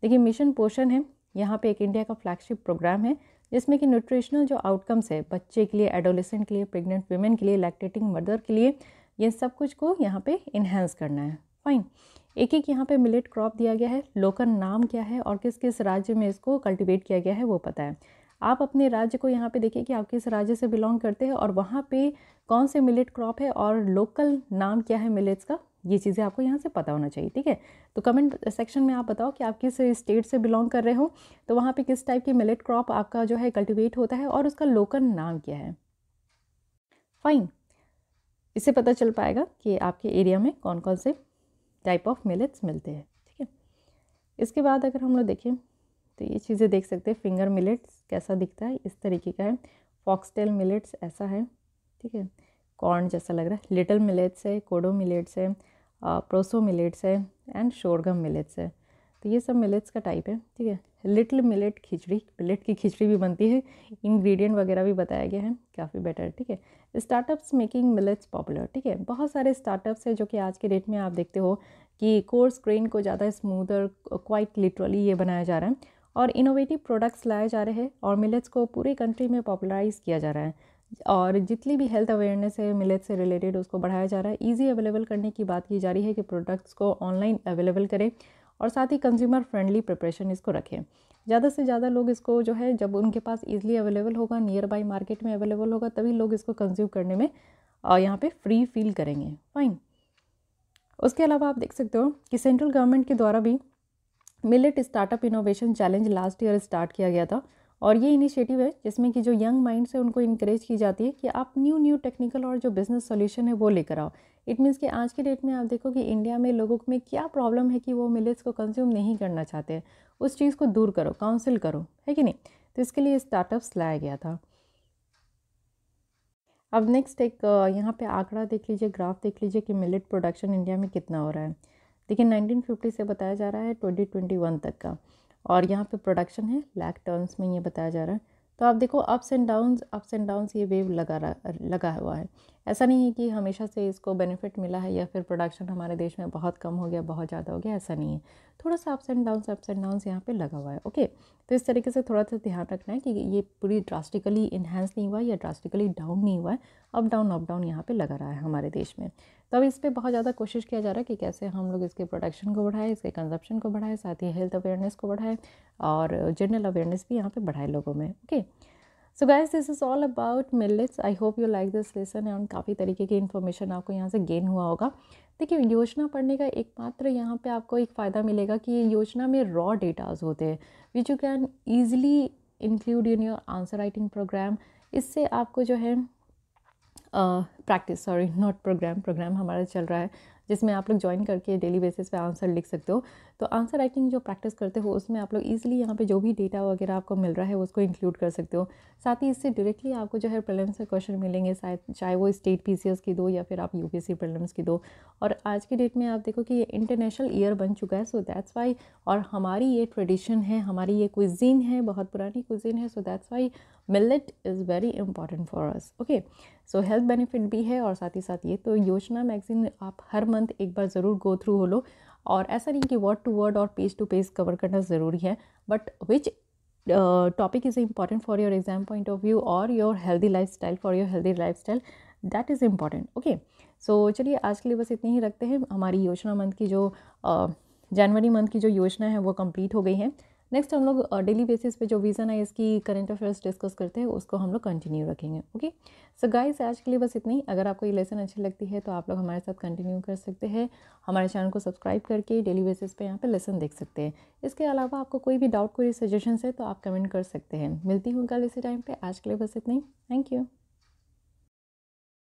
देखिए मिशन पोषण है यहाँ पर एक इंडिया का फ्लैगशिप प्रोग्राम है जिसमें कि न्यूट्रिशनल जो आउटकम्स है बच्चे के लिए एडोलिसेंट के लिए प्रेगनेंट वुमेन के लिए लैक्टेटिंग मदर के लिए ये सब कुछ को यहाँ पे इन्हेंस करना है फाइन एक एक यहाँ पे मिलेट क्रॉप दिया गया है लोकल नाम क्या है और किस किस राज्य में इसको कल्टिवेट किया गया है वो पता है आप अपने राज्य को यहाँ पे देखिए कि आप किस राज्य से बिलोंग करते हैं और वहाँ पे कौन से मिलेट क्रॉप है और लोकल नाम क्या है मिलेट्स का ये चीज़ें आपको यहाँ से पता होना चाहिए ठीक है तो कमेंट सेक्शन में आप बताओ कि आप किस स्टेट से बिलोंग कर रहे हो तो वहाँ पर किस टाइप की मिलेट क्रॉप आपका जो है कल्टिवेट होता है और उसका लोकल नाम क्या है फाइन इससे पता चल पाएगा कि आपके एरिया में कौन कौन से टाइप ऑफ मिलेट्स मिलते हैं ठीक है इसके बाद अगर हम लोग देखें तो ये चीज़ें देख सकते हैं फिंगर मिलेट्स कैसा दिखता है इस तरीके का है फॉक्सटेल मिलेट्स ऐसा है ठीक है कॉर्न जैसा लग रहा है लिटल मिलेट्स है कोडो मिलेट्स है प्रोसो मिलेट्स है एंड शोरगम मिलेट्स है तो ये सब मिलेट्स का टाइप है ठीक है लिटिल मिलेट खिचड़ी मिलेट की खिचड़ी भी बनती है इंग्रेडिएंट वगैरह भी बताया गया है काफ़ी बेटर ठीक है स्टार्टअप्स मेकिंग मिलेट्स पॉपुलर ठीक है बहुत सारे स्टार्टअप्स हैं जो कि आज के डेट में आप देखते हो कि कोर्स ग्रेन को ज़्यादा स्मूथ और क्वाइट लिटरली ये बनाया जा रहा है और इनोवेटिव प्रोडक्ट्स लाए जा रहे हैं और मिलेट्स को पूरी कंट्री में पॉपुलराइज़ किया जा रहा है और जितनी भी हेल्थ अवेयरनेस है मिलेट से रिलेटेड उसको बढ़ाया जा रहा है ईजी अवेलेबल करने की बात की जा रही है कि प्रोडक्ट्स को ऑनलाइन अवेलेबल करें और साथ ही कंज्यूमर फ्रेंडली प्रिपरेशन इसको रखें ज़्यादा से ज़्यादा लोग इसको जो है जब उनके पास ईजिली अवेलेबल होगा नियर बाई मार्केट में अवेलेबल होगा तभी लोग इसको कंज्यूम करने में यहाँ पर फ्री फील करेंगे फाइन उसके अलावा आप देख सकते हो कि सेंट्रल गवर्नमेंट के द्वारा भी millet startup innovation challenge last year start किया गया था और ये इनिशिएटिव है जिसमें कि जो यंग माइंड्स है उनको इनक्रेज की जाती है कि आप न्यू न्यू टेक्निकल और जो बिज़नेस सॉल्यूशन है वो लेकर आओ इट मीन्स कि आज की डेट में आप देखो कि इंडिया में लोगों में क्या प्रॉब्लम है कि वो मिलेट्स को कंज्यूम नहीं करना चाहते उस चीज़ को दूर करो काउंसिल करो है कि नहीं तो इसके लिए स्टार्टअप्स लाया गया था अब नेक्स्ट एक यहाँ पे आंकड़ा देख लीजिए ग्राफ देख लीजिए कि मिलेट प्रोडक्शन इंडिया में कितना हो रहा है देखिए 1950 से बताया जा रहा है 2021 तक का और यहाँ पे प्रोडक्शन है लैक टर्म्स में ये बताया जा रहा है तो आप देखो ups and downs ups and downs ये वेव लगा रहा लगा हुआ है ऐसा नहीं है कि हमेशा से इसको बेनिफिट मिला है या फिर प्रोडक्शन हमारे देश में बहुत कम हो गया बहुत ज़्यादा हो गया ऐसा नहीं है थोड़ा सा ups and downs ups and downs यहाँ पे लगा हुआ है ओके तो इस तरीके से थोड़ा सा ध्यान रखना है कि ये पूरी ड्रास्टिकली इन्हेंस नहीं हुआ या ड्रास्टिकली डाउन नहीं हुआ है अप डाउन अप डाउन यहाँ पर लगा रहा है हमारे देश में तो अब इस पर बहुत ज़्यादा कोशिश किया जा रहा है कि कैसे हम लोग इसके प्रोडक्शन को बढ़ाएं इसके कंजप्शन को बढ़ाएं साथ ही हेल्थ अवेयरनेस को बढ़ाएं और जनरल अवेयरनेस भी यहाँ पे बढ़ाए लोगों में okay so guys this is all about millets I hope you like this lesson and काफ़ी तरीके की इन्फॉर्मेशन आपको यहाँ से गेन हुआ होगा देखिए योजना पढ़ने का एकमात्र यहाँ पर आपको एक फ़ायदा मिलेगा कि योजना में रॉ डेटाज होते हैं which you can easily include in your answer writing program इससे आपको जो है practice sorry not program program हमारा चल रहा है जिसमें आप लोग ज्वाइन करके डेली बेसिस पे आंसर लिख सकते हो तो आंसर राइटिंग जो प्रैक्टिस करते हो उसमें आप लोग ईजिली यहाँ पे जो भी डेटा वगैरह आपको मिल रहा है उसको इंक्लूड कर सकते हो साथ ही इससे डायरेक्टली आपको जो है प्रिलिम्स के क्वेश्चन मिलेंगे शायद चाहे वो स्टेट पी की दो या फिर आप यू पी की दो और आज की डेट में आप देखो कि ये इंटरनेशनल ईयर बन चुका है सो दैट्स वाई और हमारी ये ट्रेडिशन है हमारी ये क्विजीन है बहुत पुरानी क्विजीन है so that's why millet is very important for us okay so health benefit भी है और साथ ही साथ ये तो योजना मैगजीन आप हर मंथ एक बार ज़रूर गो थ्रू हो लो और ऐसा नहीं कि वर्ड टू वर्ड और पेज टू पेज कवर करना ज़रूरी है but which topic is important for your exam point of view और your healthy life style for your healthy life style that is important okay so चलिए आज के लिए बस इतने ही रखते हैं हमारी योजना मंथ की जो uh, जनवरी uh, मंथ की जो योजना है वो कंप्लीट हो गई है नेक्स्ट हम लोग डेली uh, बेसिस पे जो विज़न है इसकी करंट अफेयर्स डिस्कस करते हैं उसको हम लोग कंटिन्यू रखेंगे okay okay? So so guys आज के लिए बस इतनी अगर आपको ये लेसन अच्छी लगती है तो आप लोग हमारे साथ कंटिन्यू कर सकते हैं हमारे चैनल को सब्सक्राइब करके डेली बेसिस पे यहाँ पे लेसन देख सकते हैं इसके अलावा आपको कोई भी डाउट कोई सजेशन है तो आप कमेंट कर सकते हैं मिलती हूँ कल इसी टाइम पर आज के लिए बस इतनी थैंक यू